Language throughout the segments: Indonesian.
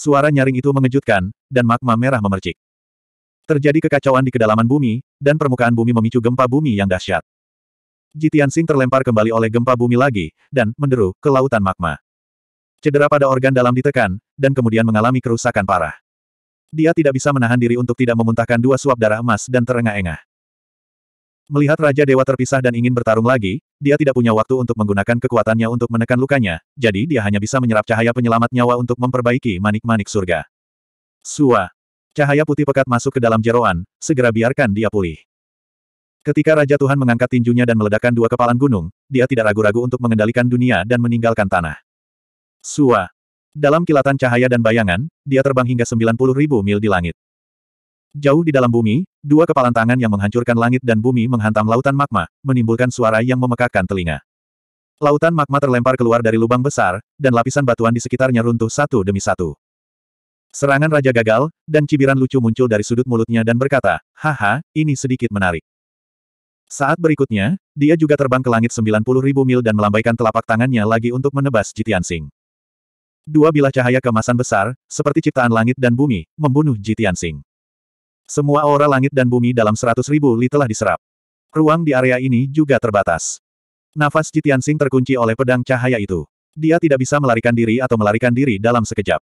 Suara nyaring itu mengejutkan, dan magma merah memercik. Terjadi kekacauan di kedalaman bumi, dan permukaan bumi memicu gempa bumi yang dahsyat. Jitian Jitiansing terlempar kembali oleh gempa bumi lagi, dan menderu ke lautan magma. Cedera pada organ dalam ditekan, dan kemudian mengalami kerusakan parah. Dia tidak bisa menahan diri untuk tidak memuntahkan dua suap darah emas dan terengah-engah. Melihat Raja Dewa terpisah dan ingin bertarung lagi, dia tidak punya waktu untuk menggunakan kekuatannya untuk menekan lukanya, jadi dia hanya bisa menyerap cahaya penyelamat nyawa untuk memperbaiki manik-manik surga. Sua. Cahaya putih pekat masuk ke dalam jeroan, segera biarkan dia pulih. Ketika Raja Tuhan mengangkat tinjunya dan meledakkan dua kepalan gunung, dia tidak ragu-ragu untuk mengendalikan dunia dan meninggalkan tanah. Sua. Dalam kilatan cahaya dan bayangan, dia terbang hingga 90.000 mil di langit. Jauh di dalam bumi, dua kepalan tangan yang menghancurkan langit dan bumi menghantam lautan magma, menimbulkan suara yang memekakkan telinga. Lautan magma terlempar keluar dari lubang besar, dan lapisan batuan di sekitarnya runtuh satu demi satu. Serangan raja gagal, dan cibiran lucu muncul dari sudut mulutnya dan berkata, Haha, ini sedikit menarik. Saat berikutnya, dia juga terbang ke langit 90 ribu mil dan melambaikan telapak tangannya lagi untuk menebas Jitian Sing. Dua bilah cahaya kemasan besar, seperti ciptaan langit dan bumi, membunuh Jitian Sing. Semua aura langit dan bumi dalam seratus ribu li telah diserap. Ruang di area ini juga terbatas. Nafas Jitiansing terkunci oleh pedang cahaya itu. Dia tidak bisa melarikan diri atau melarikan diri dalam sekejap.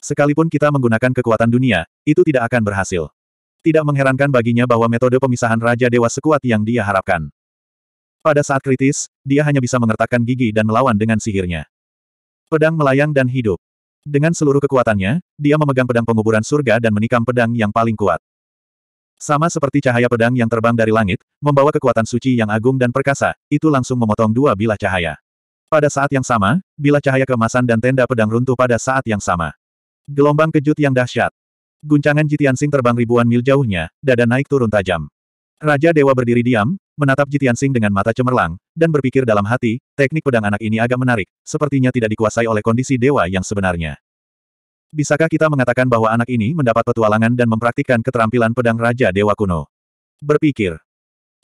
Sekalipun kita menggunakan kekuatan dunia, itu tidak akan berhasil. Tidak mengherankan baginya bahwa metode pemisahan Raja Dewa sekuat yang dia harapkan. Pada saat kritis, dia hanya bisa mengertakkan gigi dan melawan dengan sihirnya. Pedang melayang dan hidup. Dengan seluruh kekuatannya, dia memegang pedang penguburan surga dan menikam pedang yang paling kuat. Sama seperti cahaya pedang yang terbang dari langit, membawa kekuatan suci yang agung dan perkasa, itu langsung memotong dua bilah cahaya. Pada saat yang sama, bilah cahaya kemasan dan tenda pedang runtuh pada saat yang sama. Gelombang kejut yang dahsyat. Guncangan Jitiansing terbang ribuan mil jauhnya, dada naik turun tajam. Raja Dewa berdiri diam, menatap Jitiansing dengan mata cemerlang, dan berpikir dalam hati, teknik pedang anak ini agak menarik, sepertinya tidak dikuasai oleh kondisi dewa yang sebenarnya bisakah kita mengatakan bahwa anak ini mendapat petualangan dan mempraktikkan keterampilan pedang Raja Dewa Kuno? Berpikir.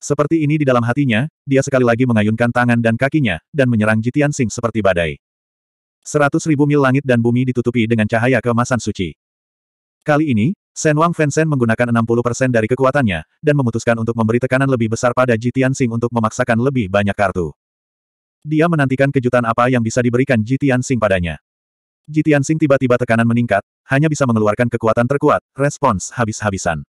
Seperti ini di dalam hatinya, dia sekali lagi mengayunkan tangan dan kakinya, dan menyerang Jitian Sing seperti badai. Seratus ribu mil langit dan bumi ditutupi dengan cahaya keemasan suci. Kali ini, Shen Wang Fensen menggunakan 60% dari kekuatannya, dan memutuskan untuk memberi tekanan lebih besar pada Jitian Sing untuk memaksakan lebih banyak kartu. Dia menantikan kejutan apa yang bisa diberikan Jitian Sing padanya. Jitian Sing tiba-tiba tekanan meningkat, hanya bisa mengeluarkan kekuatan terkuat, respons habis-habisan.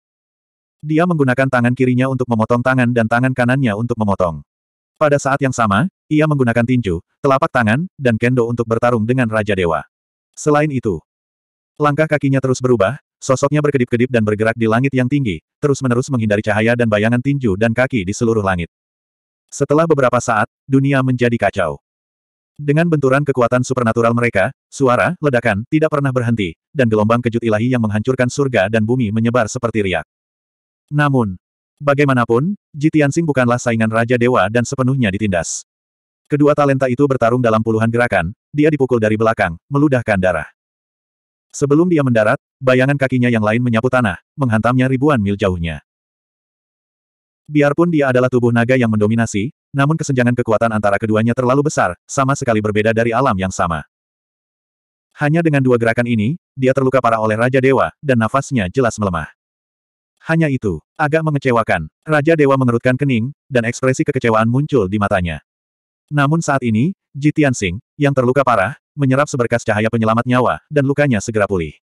Dia menggunakan tangan kirinya untuk memotong tangan dan tangan kanannya untuk memotong. Pada saat yang sama, ia menggunakan tinju, telapak tangan, dan kendo untuk bertarung dengan Raja Dewa. Selain itu, langkah kakinya terus berubah, sosoknya berkedip-kedip dan bergerak di langit yang tinggi, terus-menerus menghindari cahaya dan bayangan tinju dan kaki di seluruh langit. Setelah beberapa saat, dunia menjadi kacau. Dengan benturan kekuatan supernatural mereka, suara, ledakan, tidak pernah berhenti, dan gelombang kejut ilahi yang menghancurkan surga dan bumi menyebar seperti riak. Namun, bagaimanapun, Jitiansing bukanlah saingan Raja Dewa dan sepenuhnya ditindas. Kedua talenta itu bertarung dalam puluhan gerakan, dia dipukul dari belakang, meludahkan darah. Sebelum dia mendarat, bayangan kakinya yang lain menyapu tanah, menghantamnya ribuan mil jauhnya. Biarpun dia adalah tubuh naga yang mendominasi, namun kesenjangan kekuatan antara keduanya terlalu besar, sama sekali berbeda dari alam yang sama. Hanya dengan dua gerakan ini, dia terluka parah oleh Raja Dewa, dan nafasnya jelas melemah. Hanya itu, agak mengecewakan. Raja Dewa mengerutkan kening, dan ekspresi kekecewaan muncul di matanya. Namun saat ini, Jitian Singh yang terluka parah, menyerap seberkas cahaya penyelamat nyawa, dan lukanya segera pulih.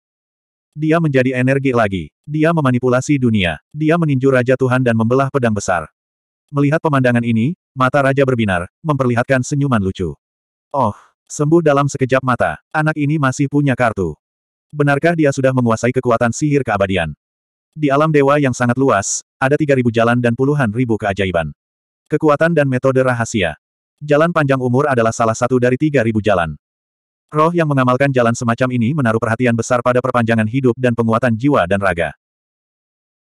Dia menjadi energi lagi. Dia memanipulasi dunia. Dia meninju Raja Tuhan dan membelah pedang besar. Melihat pemandangan ini, mata Raja berbinar, memperlihatkan senyuman lucu. Oh, sembuh dalam sekejap mata. Anak ini masih punya kartu. Benarkah dia sudah menguasai kekuatan sihir keabadian? Di alam dewa yang sangat luas, ada 3.000 jalan dan puluhan ribu keajaiban. Kekuatan dan metode rahasia. Jalan panjang umur adalah salah satu dari 3.000 jalan. Roh yang mengamalkan jalan semacam ini menaruh perhatian besar pada perpanjangan hidup dan penguatan jiwa dan raga.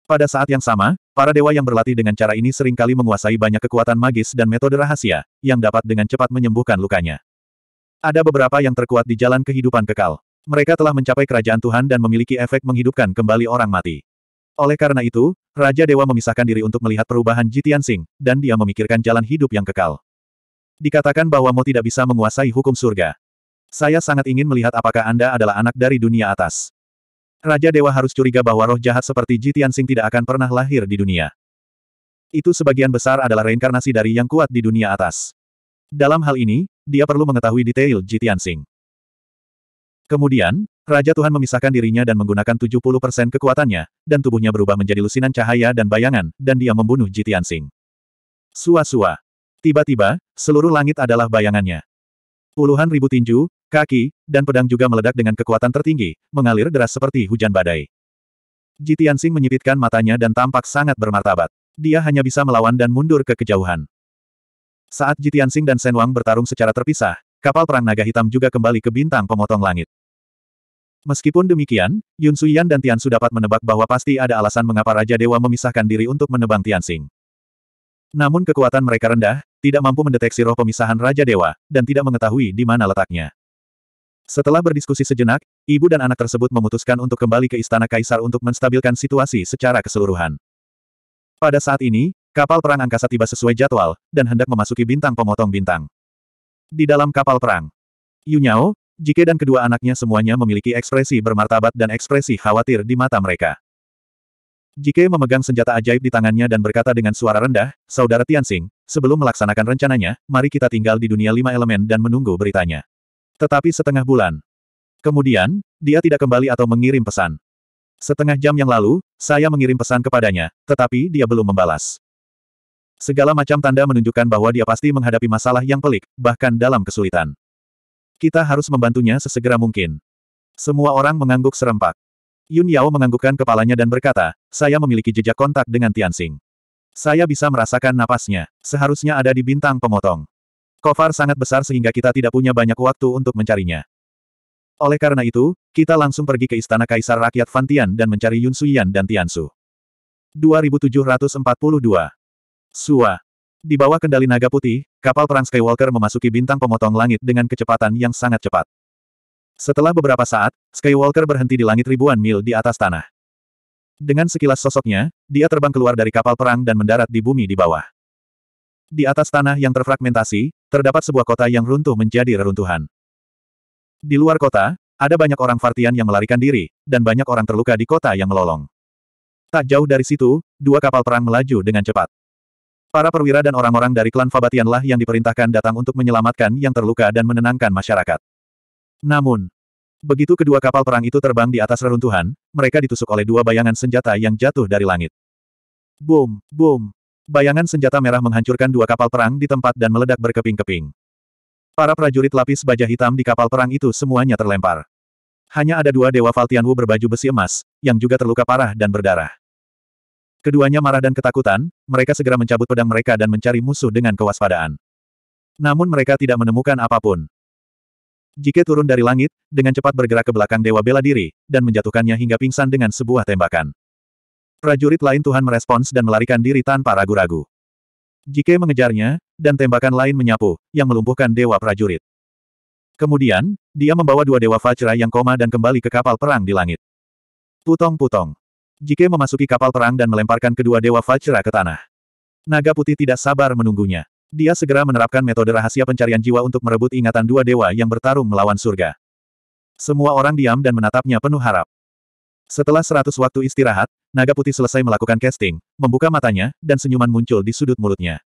Pada saat yang sama, para dewa yang berlatih dengan cara ini seringkali menguasai banyak kekuatan magis dan metode rahasia, yang dapat dengan cepat menyembuhkan lukanya. Ada beberapa yang terkuat di jalan kehidupan kekal. Mereka telah mencapai kerajaan Tuhan dan memiliki efek menghidupkan kembali orang mati. Oleh karena itu, Raja Dewa memisahkan diri untuk melihat perubahan Jitian Sing, dan dia memikirkan jalan hidup yang kekal. Dikatakan bahwa Mo tidak bisa menguasai hukum surga. Saya sangat ingin melihat apakah Anda adalah anak dari dunia atas. Raja Dewa harus curiga bahwa roh jahat seperti Ji Tianxing tidak akan pernah lahir di dunia. Itu sebagian besar adalah reinkarnasi dari yang kuat di dunia atas. Dalam hal ini, dia perlu mengetahui detail Ji Tianxing. Kemudian, Raja Tuhan memisahkan dirinya dan menggunakan 70% kekuatannya, dan tubuhnya berubah menjadi lusinan cahaya dan bayangan, dan dia membunuh Ji Tianxing. Sua-sua. Tiba-tiba, seluruh langit adalah bayangannya. Puluhan ribu tinju, kaki, dan pedang juga meledak dengan kekuatan tertinggi, mengalir deras seperti hujan badai. Jitiansing menyipitkan matanya dan tampak sangat bermartabat. Dia hanya bisa melawan dan mundur ke kejauhan. Saat Jitiansing dan Wang bertarung secara terpisah, kapal perang naga hitam juga kembali ke bintang pemotong langit. Meskipun demikian, Yun Suyan dan Tian Su dapat menebak bahwa pasti ada alasan mengapa Raja Dewa memisahkan diri untuk menebang Tianxing. Namun kekuatan mereka rendah, tidak mampu mendeteksi roh pemisahan Raja Dewa, dan tidak mengetahui di mana letaknya. Setelah berdiskusi sejenak, ibu dan anak tersebut memutuskan untuk kembali ke Istana Kaisar untuk menstabilkan situasi secara keseluruhan. Pada saat ini, kapal perang angkasa tiba sesuai jadwal, dan hendak memasuki bintang pemotong bintang. Di dalam kapal perang, Yunyao, Jike dan kedua anaknya semuanya memiliki ekspresi bermartabat dan ekspresi khawatir di mata mereka. Jike memegang senjata ajaib di tangannya dan berkata dengan suara rendah, Saudara Tianxing, sebelum melaksanakan rencananya, mari kita tinggal di dunia lima elemen dan menunggu beritanya. Tetapi setengah bulan. Kemudian, dia tidak kembali atau mengirim pesan. Setengah jam yang lalu, saya mengirim pesan kepadanya, tetapi dia belum membalas. Segala macam tanda menunjukkan bahwa dia pasti menghadapi masalah yang pelik, bahkan dalam kesulitan. Kita harus membantunya sesegera mungkin. Semua orang mengangguk serempak. Yun Yao menganggukkan kepalanya dan berkata, saya memiliki jejak kontak dengan Tianxing. Saya bisa merasakan napasnya. Seharusnya ada di bintang pemotong. Kofar sangat besar sehingga kita tidak punya banyak waktu untuk mencarinya. Oleh karena itu, kita langsung pergi ke Istana Kaisar Rakyat Fantian dan mencari Yun Suyan dan Tiansu. 2742 Sua Di bawah kendali naga putih, kapal perang Skywalker memasuki bintang pemotong langit dengan kecepatan yang sangat cepat. Setelah beberapa saat, Skywalker berhenti di langit ribuan mil di atas tanah. Dengan sekilas sosoknya, dia terbang keluar dari kapal perang dan mendarat di bumi di bawah. Di atas tanah yang terfragmentasi, terdapat sebuah kota yang runtuh menjadi reruntuhan. Di luar kota, ada banyak orang Vartian yang melarikan diri, dan banyak orang terluka di kota yang melolong. Tak jauh dari situ, dua kapal perang melaju dengan cepat. Para perwira dan orang-orang dari klan Fabatianlah yang diperintahkan datang untuk menyelamatkan yang terluka dan menenangkan masyarakat. Namun, begitu kedua kapal perang itu terbang di atas reruntuhan, mereka ditusuk oleh dua bayangan senjata yang jatuh dari langit. Boom, boom. Bayangan senjata merah menghancurkan dua kapal perang di tempat dan meledak berkeping-keping. Para prajurit lapis baja hitam di kapal perang itu semuanya terlempar. Hanya ada dua dewa Wu berbaju besi emas, yang juga terluka parah dan berdarah. Keduanya marah dan ketakutan, mereka segera mencabut pedang mereka dan mencari musuh dengan kewaspadaan. Namun mereka tidak menemukan apapun. Jike turun dari langit, dengan cepat bergerak ke belakang Dewa Bela Diri, dan menjatuhkannya hingga pingsan dengan sebuah tembakan. Prajurit lain Tuhan merespons dan melarikan diri tanpa ragu-ragu. Jike mengejarnya, dan tembakan lain menyapu, yang melumpuhkan Dewa Prajurit. Kemudian, dia membawa dua Dewa Fajra yang koma dan kembali ke kapal perang di langit. Putong-putong. Jike memasuki kapal perang dan melemparkan kedua Dewa Fajra ke tanah. Naga putih tidak sabar menunggunya. Dia segera menerapkan metode rahasia pencarian jiwa untuk merebut ingatan dua dewa yang bertarung melawan surga. Semua orang diam dan menatapnya penuh harap. Setelah seratus waktu istirahat, naga putih selesai melakukan casting, membuka matanya, dan senyuman muncul di sudut mulutnya.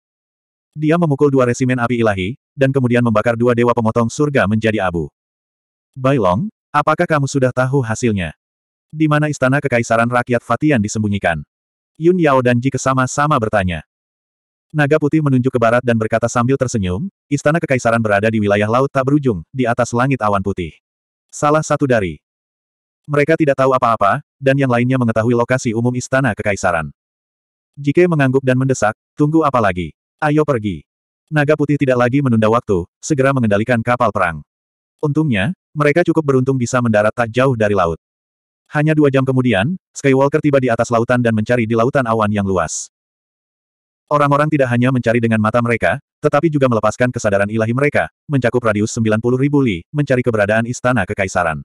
Dia memukul dua resimen api ilahi, dan kemudian membakar dua dewa pemotong surga menjadi abu. Bailong, apakah kamu sudah tahu hasilnya? Di mana istana kekaisaran rakyat Fatian disembunyikan? Yun Yao dan Ji kesama-sama bertanya. Naga putih menunjuk ke barat dan berkata sambil tersenyum, istana kekaisaran berada di wilayah laut tak berujung, di atas langit awan putih. Salah satu dari mereka tidak tahu apa-apa, dan yang lainnya mengetahui lokasi umum istana kekaisaran. Jike mengangguk dan mendesak, tunggu apa lagi? Ayo pergi. Naga putih tidak lagi menunda waktu, segera mengendalikan kapal perang. Untungnya, mereka cukup beruntung bisa mendarat tak jauh dari laut. Hanya dua jam kemudian, Skywalker tiba di atas lautan dan mencari di lautan awan yang luas. Orang-orang tidak hanya mencari dengan mata mereka, tetapi juga melepaskan kesadaran ilahi mereka, mencakup radius 90 ribu li, mencari keberadaan istana kekaisaran.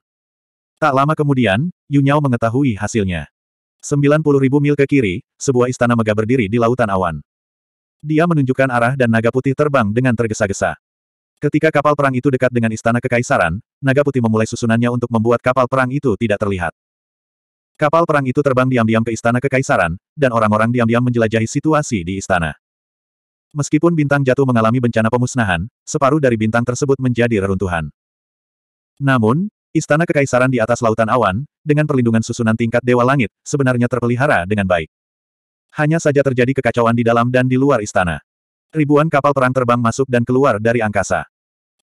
Tak lama kemudian, Yunyao mengetahui hasilnya. 90 ribu mil ke kiri, sebuah istana megah berdiri di lautan awan. Dia menunjukkan arah dan naga putih terbang dengan tergesa-gesa. Ketika kapal perang itu dekat dengan istana kekaisaran, naga putih memulai susunannya untuk membuat kapal perang itu tidak terlihat. Kapal perang itu terbang diam-diam ke istana kekaisaran, dan orang-orang diam-diam menjelajahi situasi di istana. Meskipun bintang jatuh mengalami bencana pemusnahan, separuh dari bintang tersebut menjadi reruntuhan. Namun, istana kekaisaran di atas lautan awan, dengan perlindungan susunan tingkat Dewa Langit, sebenarnya terpelihara dengan baik. Hanya saja terjadi kekacauan di dalam dan di luar istana. Ribuan kapal perang terbang masuk dan keluar dari angkasa.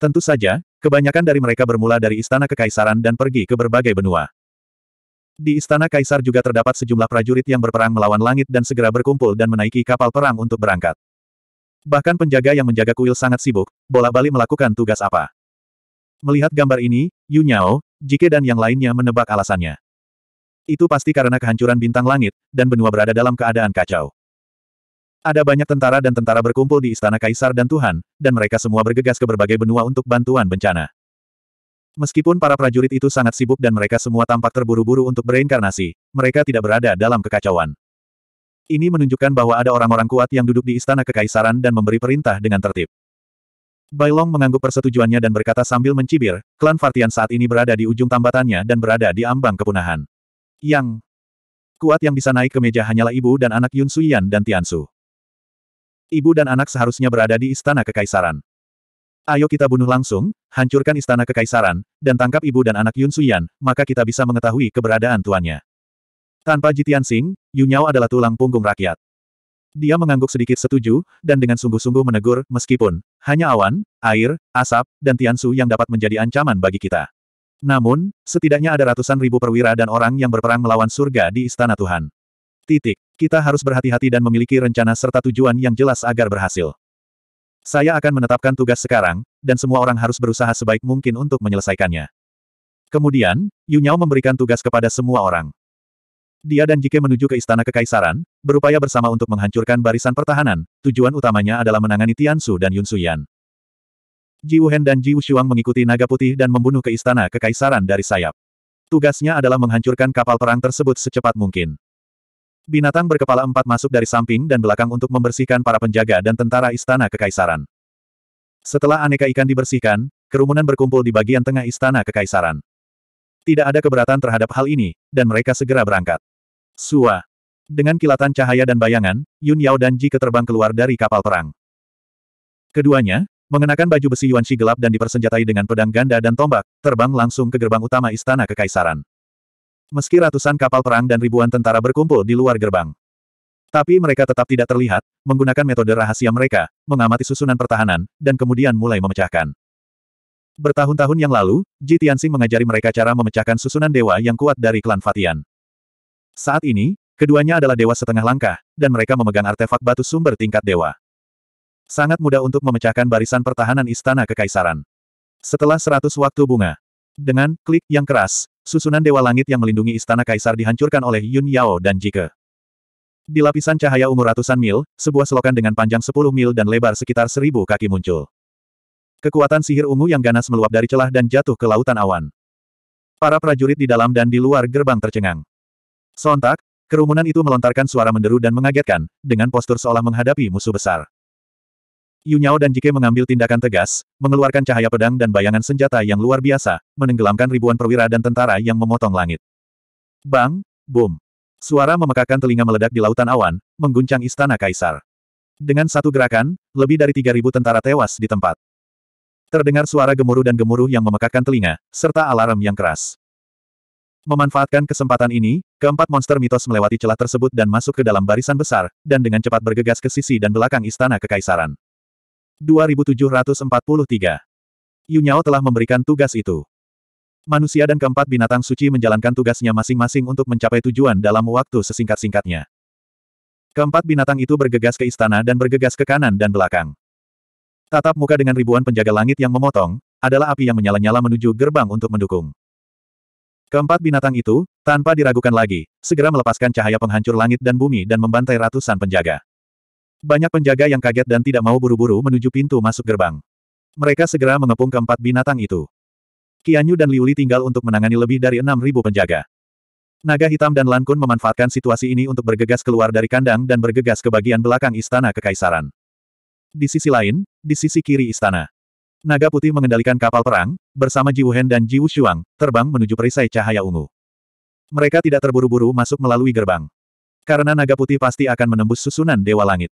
Tentu saja, kebanyakan dari mereka bermula dari istana kekaisaran dan pergi ke berbagai benua. Di istana kaisar juga terdapat sejumlah prajurit yang berperang melawan langit dan segera berkumpul dan menaiki kapal perang untuk berangkat. Bahkan penjaga yang menjaga kuil sangat sibuk, bola-balik melakukan tugas apa. Melihat gambar ini, Yu Nyao, Jike dan yang lainnya menebak alasannya. Itu pasti karena kehancuran bintang langit, dan benua berada dalam keadaan kacau. Ada banyak tentara dan tentara berkumpul di istana kaisar dan Tuhan, dan mereka semua bergegas ke berbagai benua untuk bantuan bencana. Meskipun para prajurit itu sangat sibuk dan mereka semua tampak terburu-buru untuk bereinkarnasi, mereka tidak berada dalam kekacauan. Ini menunjukkan bahwa ada orang-orang kuat yang duduk di istana kekaisaran dan memberi perintah dengan tertib. Bailong mengangguk persetujuannya dan berkata sambil mencibir, klan Fartian saat ini berada di ujung tambatannya dan berada di ambang kepunahan. Yang kuat yang bisa naik ke meja hanyalah ibu dan anak Yun Suyan dan Tiansu. Ibu dan anak seharusnya berada di istana kekaisaran. Ayo kita bunuh langsung, hancurkan istana kekaisaran, dan tangkap ibu dan anak Yun Suyan, maka kita bisa mengetahui keberadaan tuannya. Tanpa Jitian Sing, Yunyao adalah tulang punggung rakyat. Dia mengangguk sedikit setuju, dan dengan sungguh-sungguh menegur, meskipun, hanya awan, air, asap, dan Tiansu yang dapat menjadi ancaman bagi kita. Namun, setidaknya ada ratusan ribu perwira dan orang yang berperang melawan surga di istana Tuhan. Titik. Kita harus berhati-hati dan memiliki rencana serta tujuan yang jelas agar berhasil. Saya akan menetapkan tugas sekarang, dan semua orang harus berusaha sebaik mungkin untuk menyelesaikannya. Kemudian, Yunyao memberikan tugas kepada semua orang. Dia dan Jike menuju ke Istana Kekaisaran, berupaya bersama untuk menghancurkan barisan pertahanan, tujuan utamanya adalah menangani Tiansu dan Yun Suyan. Ji Wuhen dan Ji Wushuang mengikuti naga putih dan membunuh ke Istana Kekaisaran dari sayap. Tugasnya adalah menghancurkan kapal perang tersebut secepat mungkin. Binatang berkepala empat masuk dari samping dan belakang untuk membersihkan para penjaga dan tentara istana kekaisaran. Setelah aneka ikan dibersihkan, kerumunan berkumpul di bagian tengah istana kekaisaran. Tidak ada keberatan terhadap hal ini, dan mereka segera berangkat. Sua. Dengan kilatan cahaya dan bayangan, Yun Yao dan Ji keterbang keluar dari kapal perang. Keduanya, mengenakan baju besi Yuan Shi gelap dan dipersenjatai dengan pedang ganda dan tombak, terbang langsung ke gerbang utama istana kekaisaran meski ratusan kapal perang dan ribuan tentara berkumpul di luar gerbang. Tapi mereka tetap tidak terlihat, menggunakan metode rahasia mereka, mengamati susunan pertahanan, dan kemudian mulai memecahkan. Bertahun-tahun yang lalu, Ji Tianxing mengajari mereka cara memecahkan susunan dewa yang kuat dari klan Fatian. Saat ini, keduanya adalah dewa setengah langkah, dan mereka memegang artefak batu sumber tingkat dewa. Sangat mudah untuk memecahkan barisan pertahanan istana kekaisaran. Setelah seratus waktu bunga, dengan klik yang keras, Susunan Dewa Langit yang melindungi istana kaisar dihancurkan oleh Yun Yao dan Jike. Di lapisan cahaya ungu ratusan mil, sebuah selokan dengan panjang sepuluh mil dan lebar sekitar seribu kaki muncul. Kekuatan sihir ungu yang ganas meluap dari celah dan jatuh ke lautan awan. Para prajurit di dalam dan di luar gerbang tercengang. Sontak, kerumunan itu melontarkan suara menderu dan mengagetkan, dengan postur seolah menghadapi musuh besar. Yu Nyao dan Jike mengambil tindakan tegas, mengeluarkan cahaya pedang dan bayangan senjata yang luar biasa, menenggelamkan ribuan perwira dan tentara yang memotong langit. Bang! Boom! Suara memekakan telinga meledak di lautan awan, mengguncang istana kaisar. Dengan satu gerakan, lebih dari 3.000 tentara tewas di tempat. Terdengar suara gemuruh dan gemuruh yang memekakan telinga, serta alarm yang keras. Memanfaatkan kesempatan ini, keempat monster mitos melewati celah tersebut dan masuk ke dalam barisan besar, dan dengan cepat bergegas ke sisi dan belakang istana kekaisaran. 2743. Yunyao telah memberikan tugas itu. Manusia dan keempat binatang suci menjalankan tugasnya masing-masing untuk mencapai tujuan dalam waktu sesingkat-singkatnya. Keempat binatang itu bergegas ke istana dan bergegas ke kanan dan belakang. Tatap muka dengan ribuan penjaga langit yang memotong, adalah api yang menyala-nyala menuju gerbang untuk mendukung. Keempat binatang itu, tanpa diragukan lagi, segera melepaskan cahaya penghancur langit dan bumi dan membantai ratusan penjaga. Banyak penjaga yang kaget dan tidak mau buru-buru menuju pintu masuk gerbang. Mereka segera mengepung keempat binatang itu. Qianyu dan Liuli tinggal untuk menangani lebih dari 6.000 penjaga. Naga hitam dan Lankun memanfaatkan situasi ini untuk bergegas keluar dari kandang dan bergegas ke bagian belakang istana kekaisaran. Di sisi lain, di sisi kiri istana. Naga putih mengendalikan kapal perang, bersama Ji Wuhen dan Ji Wushuang, terbang menuju perisai cahaya ungu. Mereka tidak terburu-buru masuk melalui gerbang. Karena naga putih pasti akan menembus susunan Dewa Langit.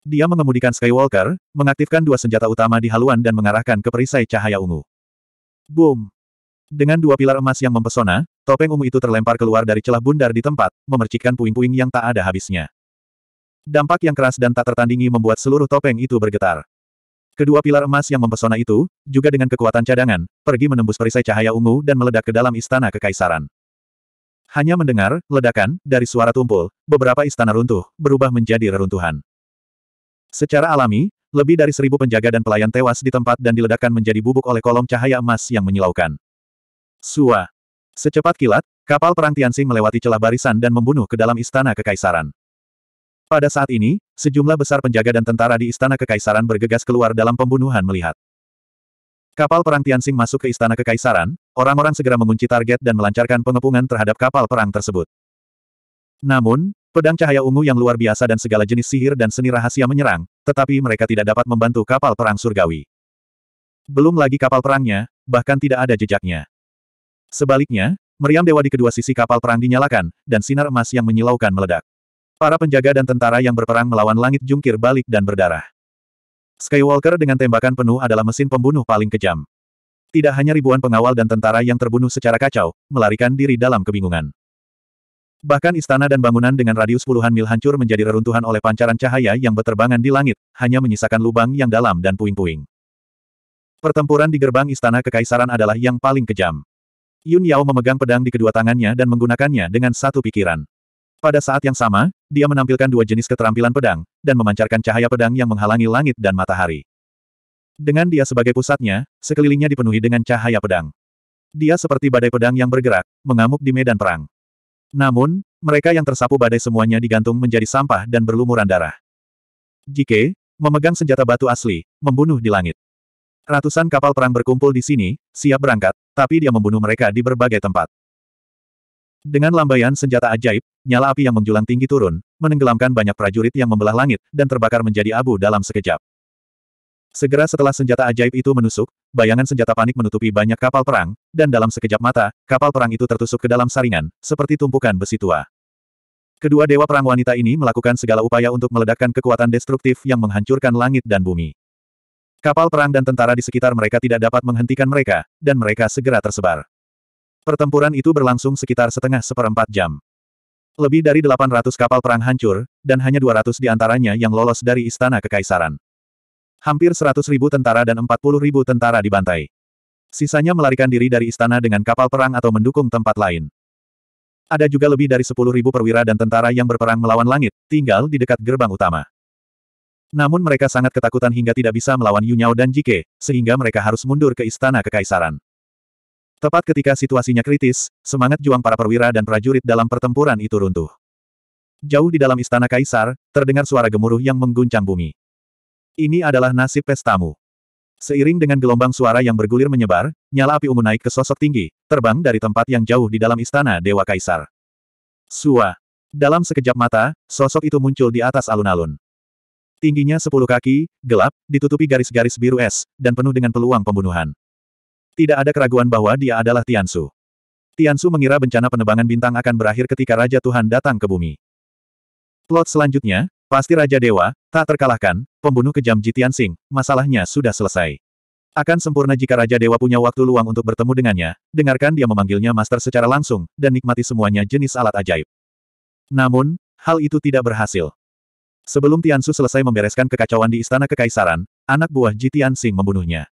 Dia mengemudikan Skywalker, mengaktifkan dua senjata utama di haluan dan mengarahkan ke perisai cahaya ungu. Boom! Dengan dua pilar emas yang mempesona, topeng ungu itu terlempar keluar dari celah bundar di tempat, memercikkan puing-puing yang tak ada habisnya. Dampak yang keras dan tak tertandingi membuat seluruh topeng itu bergetar. Kedua pilar emas yang mempesona itu, juga dengan kekuatan cadangan, pergi menembus perisai cahaya ungu dan meledak ke dalam istana kekaisaran. Hanya mendengar, ledakan, dari suara tumpul, beberapa istana runtuh, berubah menjadi reruntuhan. Secara alami, lebih dari seribu penjaga dan pelayan tewas di tempat dan diledakkan menjadi bubuk oleh kolom cahaya emas yang menyilaukan. Sua. Secepat kilat, kapal perang Tianxing melewati celah barisan dan membunuh ke dalam istana kekaisaran. Pada saat ini, sejumlah besar penjaga dan tentara di istana kekaisaran bergegas keluar dalam pembunuhan melihat. Kapal perang Tianxing masuk ke istana kekaisaran, orang-orang segera mengunci target dan melancarkan pengepungan terhadap kapal perang tersebut. Namun, Pedang cahaya ungu yang luar biasa dan segala jenis sihir dan seni rahasia menyerang, tetapi mereka tidak dapat membantu kapal perang surgawi. Belum lagi kapal perangnya, bahkan tidak ada jejaknya. Sebaliknya, meriam dewa di kedua sisi kapal perang dinyalakan, dan sinar emas yang menyilaukan meledak. Para penjaga dan tentara yang berperang melawan langit jungkir balik dan berdarah. Skywalker dengan tembakan penuh adalah mesin pembunuh paling kejam. Tidak hanya ribuan pengawal dan tentara yang terbunuh secara kacau, melarikan diri dalam kebingungan. Bahkan istana dan bangunan dengan radius puluhan mil hancur menjadi reruntuhan oleh pancaran cahaya yang berterbangan di langit, hanya menyisakan lubang yang dalam dan puing-puing. Pertempuran di gerbang istana kekaisaran adalah yang paling kejam. Yun Yao memegang pedang di kedua tangannya dan menggunakannya dengan satu pikiran. Pada saat yang sama, dia menampilkan dua jenis keterampilan pedang, dan memancarkan cahaya pedang yang menghalangi langit dan matahari. Dengan dia sebagai pusatnya, sekelilingnya dipenuhi dengan cahaya pedang. Dia seperti badai pedang yang bergerak, mengamuk di medan perang. Namun, mereka yang tersapu badai semuanya digantung menjadi sampah dan berlumuran darah. Jike, memegang senjata batu asli, membunuh di langit. Ratusan kapal perang berkumpul di sini, siap berangkat, tapi dia membunuh mereka di berbagai tempat. Dengan lambaian senjata ajaib, nyala api yang menjulang tinggi turun, menenggelamkan banyak prajurit yang membelah langit, dan terbakar menjadi abu dalam sekejap. Segera setelah senjata ajaib itu menusuk, bayangan senjata panik menutupi banyak kapal perang, dan dalam sekejap mata, kapal perang itu tertusuk ke dalam saringan, seperti tumpukan besi tua. Kedua dewa perang wanita ini melakukan segala upaya untuk meledakkan kekuatan destruktif yang menghancurkan langit dan bumi. Kapal perang dan tentara di sekitar mereka tidak dapat menghentikan mereka, dan mereka segera tersebar. Pertempuran itu berlangsung sekitar setengah seperempat jam. Lebih dari 800 kapal perang hancur, dan hanya 200 di antaranya yang lolos dari istana kekaisaran. Hampir 100 ribu tentara dan 40 ribu tentara dibantai. Sisanya melarikan diri dari istana dengan kapal perang atau mendukung tempat lain. Ada juga lebih dari 10 ribu perwira dan tentara yang berperang melawan langit, tinggal di dekat gerbang utama. Namun mereka sangat ketakutan hingga tidak bisa melawan Yunyao dan Jike, sehingga mereka harus mundur ke istana kekaisaran. Tepat ketika situasinya kritis, semangat juang para perwira dan prajurit dalam pertempuran itu runtuh. Jauh di dalam istana kaisar, terdengar suara gemuruh yang mengguncang bumi. Ini adalah nasib pestamu. Seiring dengan gelombang suara yang bergulir menyebar, nyala api ungu naik ke sosok tinggi, terbang dari tempat yang jauh di dalam istana Dewa Kaisar. Sua. Dalam sekejap mata, sosok itu muncul di atas alun-alun. Tingginya sepuluh kaki, gelap, ditutupi garis-garis biru es, dan penuh dengan peluang pembunuhan. Tidak ada keraguan bahwa dia adalah Tiansu. Tiansu mengira bencana penebangan bintang akan berakhir ketika Raja Tuhan datang ke bumi. Plot selanjutnya, Pasti Raja Dewa, tak terkalahkan, pembunuh kejam Jitian Sing, masalahnya sudah selesai. Akan sempurna jika Raja Dewa punya waktu luang untuk bertemu dengannya, dengarkan dia memanggilnya Master secara langsung, dan nikmati semuanya jenis alat ajaib. Namun, hal itu tidak berhasil. Sebelum Tiansu selesai membereskan kekacauan di Istana Kekaisaran, anak buah Jitian Sing membunuhnya.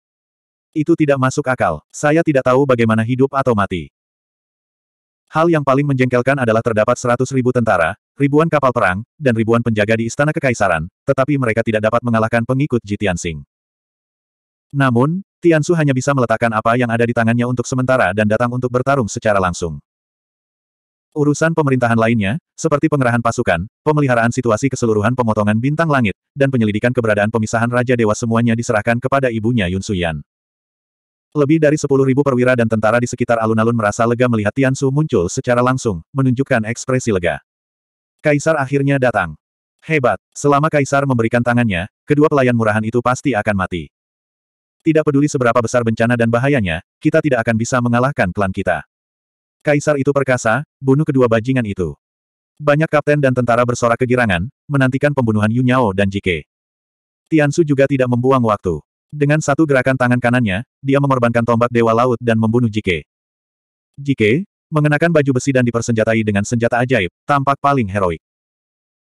Itu tidak masuk akal, saya tidak tahu bagaimana hidup atau mati. Hal yang paling menjengkelkan adalah terdapat seratus ribu tentara, ribuan kapal perang, dan ribuan penjaga di istana kekaisaran, tetapi mereka tidak dapat mengalahkan pengikut Ji Tianxing. Namun, Su hanya bisa meletakkan apa yang ada di tangannya untuk sementara dan datang untuk bertarung secara langsung. Urusan pemerintahan lainnya, seperti pengerahan pasukan, pemeliharaan situasi keseluruhan pemotongan bintang langit, dan penyelidikan keberadaan pemisahan Raja Dewa semuanya diserahkan kepada ibunya Yun Suyan. Lebih dari 10.000 perwira dan tentara di sekitar alun-alun merasa lega melihat Tian Su muncul secara langsung, menunjukkan ekspresi lega. Kaisar akhirnya datang. Hebat, selama Kaisar memberikan tangannya, kedua pelayan murahan itu pasti akan mati. Tidak peduli seberapa besar bencana dan bahayanya, kita tidak akan bisa mengalahkan klan kita. Kaisar itu perkasa, bunuh kedua bajingan itu. Banyak kapten dan tentara bersorak kegirangan, menantikan pembunuhan Yunyao dan Jike. Tiansu juga tidak membuang waktu. Dengan satu gerakan tangan kanannya, dia mengorbankan tombak Dewa Laut dan membunuh Jike. Jike, mengenakan baju besi dan dipersenjatai dengan senjata ajaib, tampak paling heroik.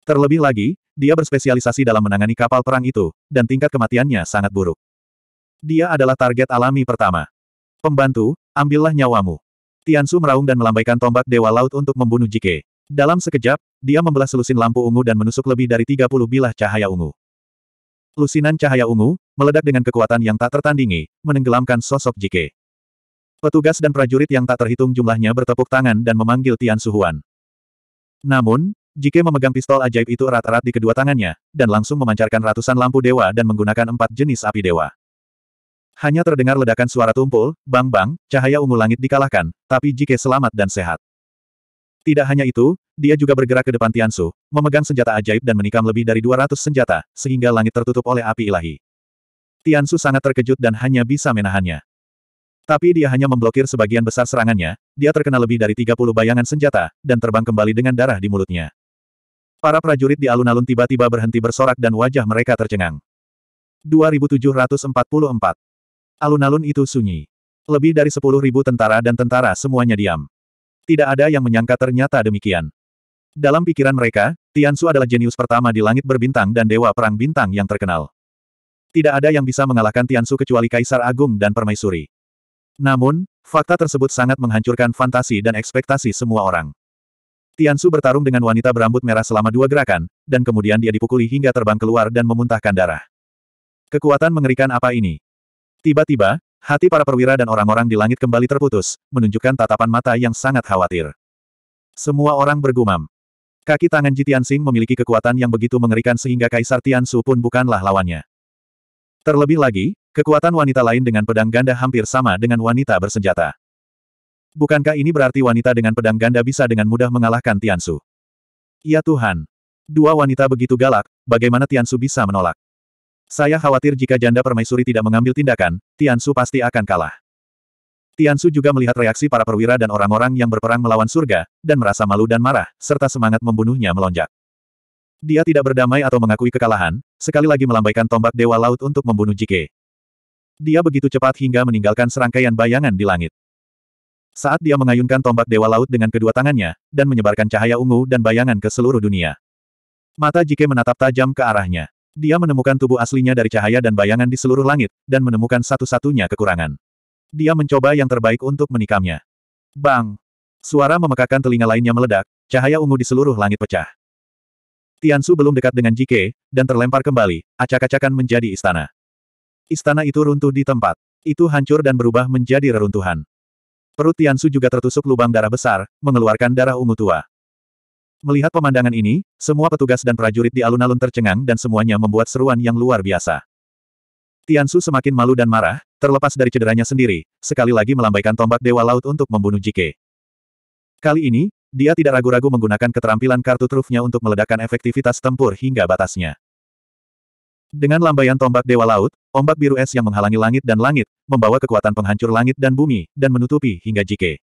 Terlebih lagi, dia berspesialisasi dalam menangani kapal perang itu, dan tingkat kematiannya sangat buruk. Dia adalah target alami pertama. Pembantu, ambillah nyawamu. Tiansu meraung dan melambaikan tombak Dewa Laut untuk membunuh Jike. Dalam sekejap, dia membelah selusin lampu ungu dan menusuk lebih dari 30 bilah cahaya ungu. Lusinan cahaya ungu, meledak dengan kekuatan yang tak tertandingi, menenggelamkan sosok Jike. Petugas dan prajurit yang tak terhitung jumlahnya bertepuk tangan dan memanggil Tian Suhuan. Namun, Jike memegang pistol ajaib itu erat-erat di kedua tangannya, dan langsung memancarkan ratusan lampu dewa dan menggunakan empat jenis api dewa. Hanya terdengar ledakan suara tumpul, bang-bang, cahaya ungu langit dikalahkan, tapi Jike selamat dan sehat. Tidak hanya itu, dia juga bergerak ke depan Tian Su, memegang senjata ajaib dan menikam lebih dari 200 senjata, sehingga langit tertutup oleh api ilahi. Tian Su sangat terkejut dan hanya bisa menahannya. Tapi dia hanya memblokir sebagian besar serangannya, dia terkena lebih dari 30 bayangan senjata, dan terbang kembali dengan darah di mulutnya. Para prajurit di alun-alun tiba-tiba berhenti bersorak dan wajah mereka tercengang. 2744 Alun-alun itu sunyi. Lebih dari 10.000 tentara dan tentara semuanya diam. Tidak ada yang menyangka ternyata demikian. Dalam pikiran mereka, Tiansu adalah jenius pertama di langit berbintang dan dewa perang bintang yang terkenal. Tidak ada yang bisa mengalahkan Tiansu kecuali Kaisar Agung dan Permaisuri. Namun, fakta tersebut sangat menghancurkan fantasi dan ekspektasi semua orang. Tiansu bertarung dengan wanita berambut merah selama dua gerakan, dan kemudian dia dipukuli hingga terbang keluar dan memuntahkan darah. Kekuatan mengerikan apa ini? Tiba-tiba, hati para perwira dan orang-orang di langit kembali terputus, menunjukkan tatapan mata yang sangat khawatir. Semua orang bergumam. Kaki tangan Jitiansing memiliki kekuatan yang begitu mengerikan sehingga Kaisar Tiansu pun bukanlah lawannya. Terlebih lagi, Kekuatan wanita lain dengan pedang ganda hampir sama dengan wanita bersenjata. Bukankah ini berarti wanita dengan pedang ganda bisa dengan mudah mengalahkan Tiansu? Ya Tuhan! Dua wanita begitu galak, bagaimana Tiansu bisa menolak? Saya khawatir jika janda permaisuri tidak mengambil tindakan, Tiansu pasti akan kalah. Tiansu juga melihat reaksi para perwira dan orang-orang yang berperang melawan surga, dan merasa malu dan marah, serta semangat membunuhnya melonjak. Dia tidak berdamai atau mengakui kekalahan, sekali lagi melambaikan tombak Dewa Laut untuk membunuh Jike. Dia begitu cepat hingga meninggalkan serangkaian bayangan di langit. Saat dia mengayunkan tombak Dewa Laut dengan kedua tangannya, dan menyebarkan cahaya ungu dan bayangan ke seluruh dunia. Mata Jike menatap tajam ke arahnya. Dia menemukan tubuh aslinya dari cahaya dan bayangan di seluruh langit, dan menemukan satu-satunya kekurangan. Dia mencoba yang terbaik untuk menikamnya. Bang! Suara memekakan telinga lainnya meledak, cahaya ungu di seluruh langit pecah. Tiansu belum dekat dengan Jike, dan terlempar kembali, acak-acakan menjadi istana. Istana itu runtuh di tempat. Itu hancur dan berubah menjadi reruntuhan. Perut Tiansu juga tertusuk lubang darah besar, mengeluarkan darah ungu tua. Melihat pemandangan ini, semua petugas dan prajurit di alun-alun tercengang dan semuanya membuat seruan yang luar biasa. Tiansu semakin malu dan marah, terlepas dari cederanya sendiri, sekali lagi melambaikan tombak Dewa Laut untuk membunuh Jike. Kali ini, dia tidak ragu-ragu menggunakan keterampilan kartu trufnya untuk meledakkan efektivitas tempur hingga batasnya. Dengan lambaian tombak Dewa Laut, ombak biru es yang menghalangi langit dan langit, membawa kekuatan penghancur langit dan bumi, dan menutupi hingga Jike.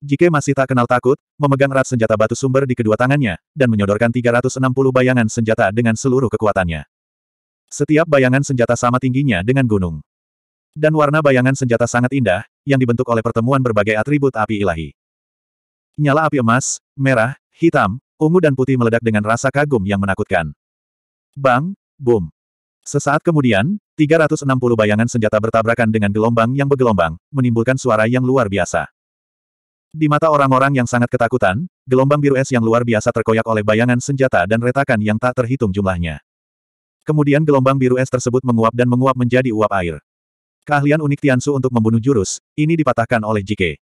Jike masih tak kenal takut, memegang erat senjata batu sumber di kedua tangannya, dan menyodorkan 360 bayangan senjata dengan seluruh kekuatannya. Setiap bayangan senjata sama tingginya dengan gunung. Dan warna bayangan senjata sangat indah, yang dibentuk oleh pertemuan berbagai atribut api ilahi. Nyala api emas, merah, hitam, ungu dan putih meledak dengan rasa kagum yang menakutkan. Bang, Boom. Sesaat kemudian, 360 bayangan senjata bertabrakan dengan gelombang yang bergelombang, menimbulkan suara yang luar biasa. Di mata orang-orang yang sangat ketakutan, gelombang biru es yang luar biasa terkoyak oleh bayangan senjata dan retakan yang tak terhitung jumlahnya. Kemudian gelombang biru es tersebut menguap dan menguap menjadi uap air. Keahlian unik Tiansu untuk membunuh jurus, ini dipatahkan oleh Jike.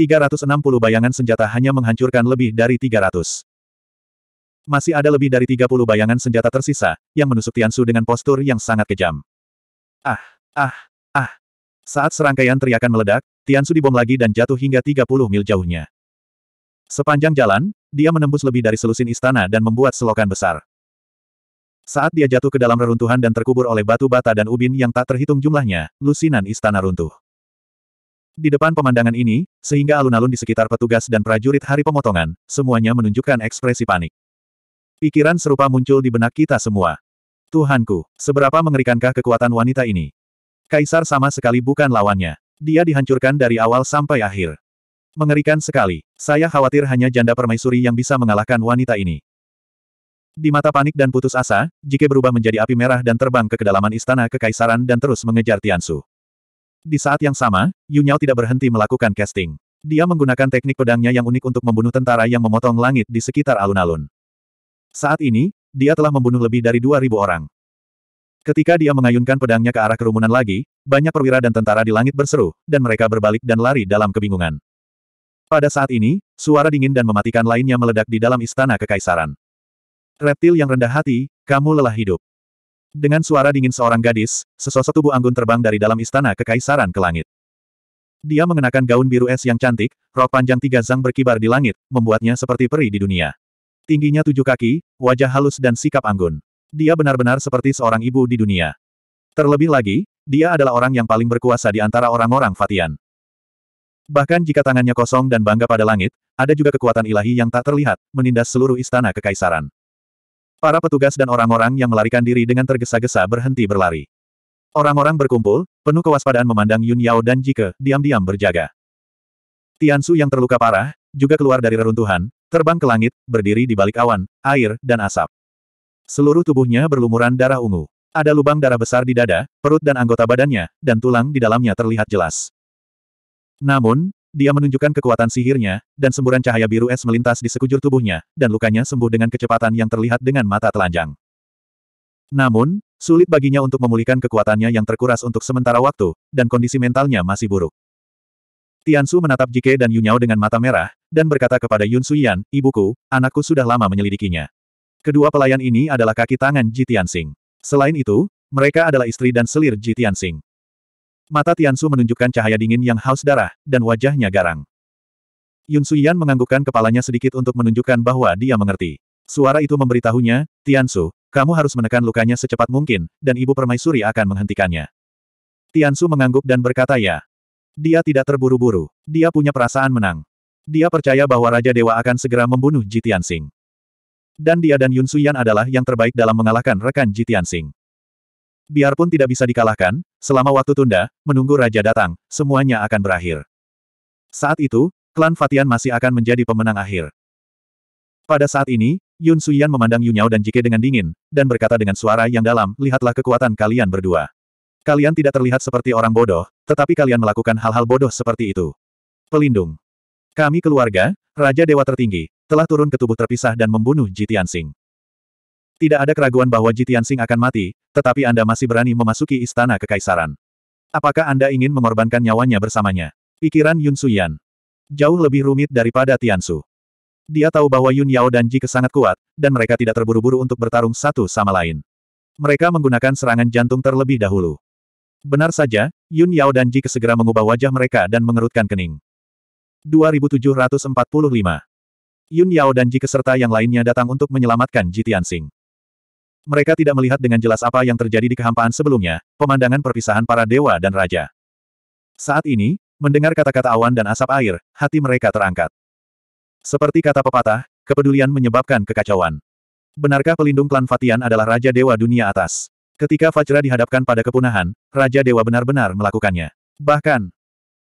360 bayangan senjata hanya menghancurkan lebih dari 300 masih ada lebih dari 30 bayangan senjata tersisa, yang menusuk Tiansu dengan postur yang sangat kejam. Ah, ah, ah. Saat serangkaian teriakan meledak, Tiansu dibom lagi dan jatuh hingga 30 mil jauhnya. Sepanjang jalan, dia menembus lebih dari selusin istana dan membuat selokan besar. Saat dia jatuh ke dalam reruntuhan dan terkubur oleh batu bata dan ubin yang tak terhitung jumlahnya, lusinan istana runtuh. Di depan pemandangan ini, sehingga alun-alun di sekitar petugas dan prajurit hari pemotongan, semuanya menunjukkan ekspresi panik. Pikiran serupa muncul di benak kita semua. Tuhanku, seberapa mengerikankah kekuatan wanita ini? Kaisar sama sekali bukan lawannya. Dia dihancurkan dari awal sampai akhir. Mengerikan sekali. Saya khawatir hanya janda permaisuri yang bisa mengalahkan wanita ini. Di mata panik dan putus asa, Jike berubah menjadi api merah dan terbang ke kedalaman istana kekaisaran dan terus mengejar Tiansu. Di saat yang sama, Yunyao tidak berhenti melakukan casting. Dia menggunakan teknik pedangnya yang unik untuk membunuh tentara yang memotong langit di sekitar alun-alun. Saat ini, dia telah membunuh lebih dari 2.000 orang. Ketika dia mengayunkan pedangnya ke arah kerumunan lagi, banyak perwira dan tentara di langit berseru, dan mereka berbalik dan lari dalam kebingungan. Pada saat ini, suara dingin dan mematikan lainnya meledak di dalam istana kekaisaran. Reptil yang rendah hati, kamu lelah hidup. Dengan suara dingin seorang gadis, sesosok tubuh anggun terbang dari dalam istana kekaisaran ke langit. Dia mengenakan gaun biru es yang cantik, rok panjang tiga zang berkibar di langit, membuatnya seperti peri di dunia. Tingginya tujuh kaki, wajah halus dan sikap anggun. Dia benar-benar seperti seorang ibu di dunia. Terlebih lagi, dia adalah orang yang paling berkuasa di antara orang-orang Fatian. Bahkan jika tangannya kosong dan bangga pada langit, ada juga kekuatan ilahi yang tak terlihat, menindas seluruh istana kekaisaran. Para petugas dan orang-orang yang melarikan diri dengan tergesa-gesa berhenti berlari. Orang-orang berkumpul, penuh kewaspadaan memandang Yun Yao dan Jike, diam-diam berjaga. Tian Su yang terluka parah, juga keluar dari reruntuhan, Terbang ke langit, berdiri di balik awan, air, dan asap. Seluruh tubuhnya berlumuran darah ungu. Ada lubang darah besar di dada, perut dan anggota badannya, dan tulang di dalamnya terlihat jelas. Namun, dia menunjukkan kekuatan sihirnya, dan semburan cahaya biru es melintas di sekujur tubuhnya, dan lukanya sembuh dengan kecepatan yang terlihat dengan mata telanjang. Namun, sulit baginya untuk memulihkan kekuatannya yang terkuras untuk sementara waktu, dan kondisi mentalnya masih buruk. Tiansu menatap Jike dan Yunyao dengan mata merah, dan berkata kepada Yun Suyan, ibuku, anakku sudah lama menyelidikinya. Kedua pelayan ini adalah kaki tangan Ji Tianxing. Selain itu, mereka adalah istri dan selir Ji Tianxing. Mata Tiansu menunjukkan cahaya dingin yang haus darah, dan wajahnya garang. Yun Suyan menganggukkan kepalanya sedikit untuk menunjukkan bahwa dia mengerti. Suara itu memberitahunya, Tiansu, kamu harus menekan lukanya secepat mungkin, dan ibu permaisuri akan menghentikannya. Tian Su mengangguk dan berkata ya. Dia tidak terburu-buru. Dia punya perasaan menang. Dia percaya bahwa Raja Dewa akan segera membunuh Jitian Sing. Dan dia dan Yun Suyan adalah yang terbaik dalam mengalahkan rekan Jitian Sing. Biarpun tidak bisa dikalahkan, selama waktu tunda, menunggu Raja datang, semuanya akan berakhir. Saat itu, klan Fatian masih akan menjadi pemenang akhir. Pada saat ini, Yun Suyan memandang Yao dan Jike dengan dingin, dan berkata dengan suara yang dalam, lihatlah kekuatan kalian berdua. Kalian tidak terlihat seperti orang bodoh, tetapi kalian melakukan hal-hal bodoh seperti itu. Pelindung. Kami keluarga, Raja Dewa Tertinggi, telah turun ke tubuh terpisah dan membunuh Jitian Sing. Tidak ada keraguan bahwa Jitian Sing akan mati, tetapi Anda masih berani memasuki istana kekaisaran. Apakah Anda ingin mengorbankan nyawanya bersamanya? Pikiran Yun Suyan. Jauh lebih rumit daripada Tiansu. Dia tahu bahwa Yun Yao dan Jike sangat kuat, dan mereka tidak terburu-buru untuk bertarung satu sama lain. Mereka menggunakan serangan jantung terlebih dahulu. Benar saja, Yun Yao dan Jike segera mengubah wajah mereka dan mengerutkan kening. 2745. Yun Yao dan Ji keserta yang lainnya datang untuk menyelamatkan Ji Tianxing. Mereka tidak melihat dengan jelas apa yang terjadi di kehampaan sebelumnya, pemandangan perpisahan para dewa dan raja. Saat ini, mendengar kata-kata awan dan asap air, hati mereka terangkat. Seperti kata pepatah, kepedulian menyebabkan kekacauan. Benarkah pelindung klan Fatian adalah Raja Dewa Dunia Atas? Ketika Fajra dihadapkan pada kepunahan, Raja Dewa benar-benar melakukannya. Bahkan,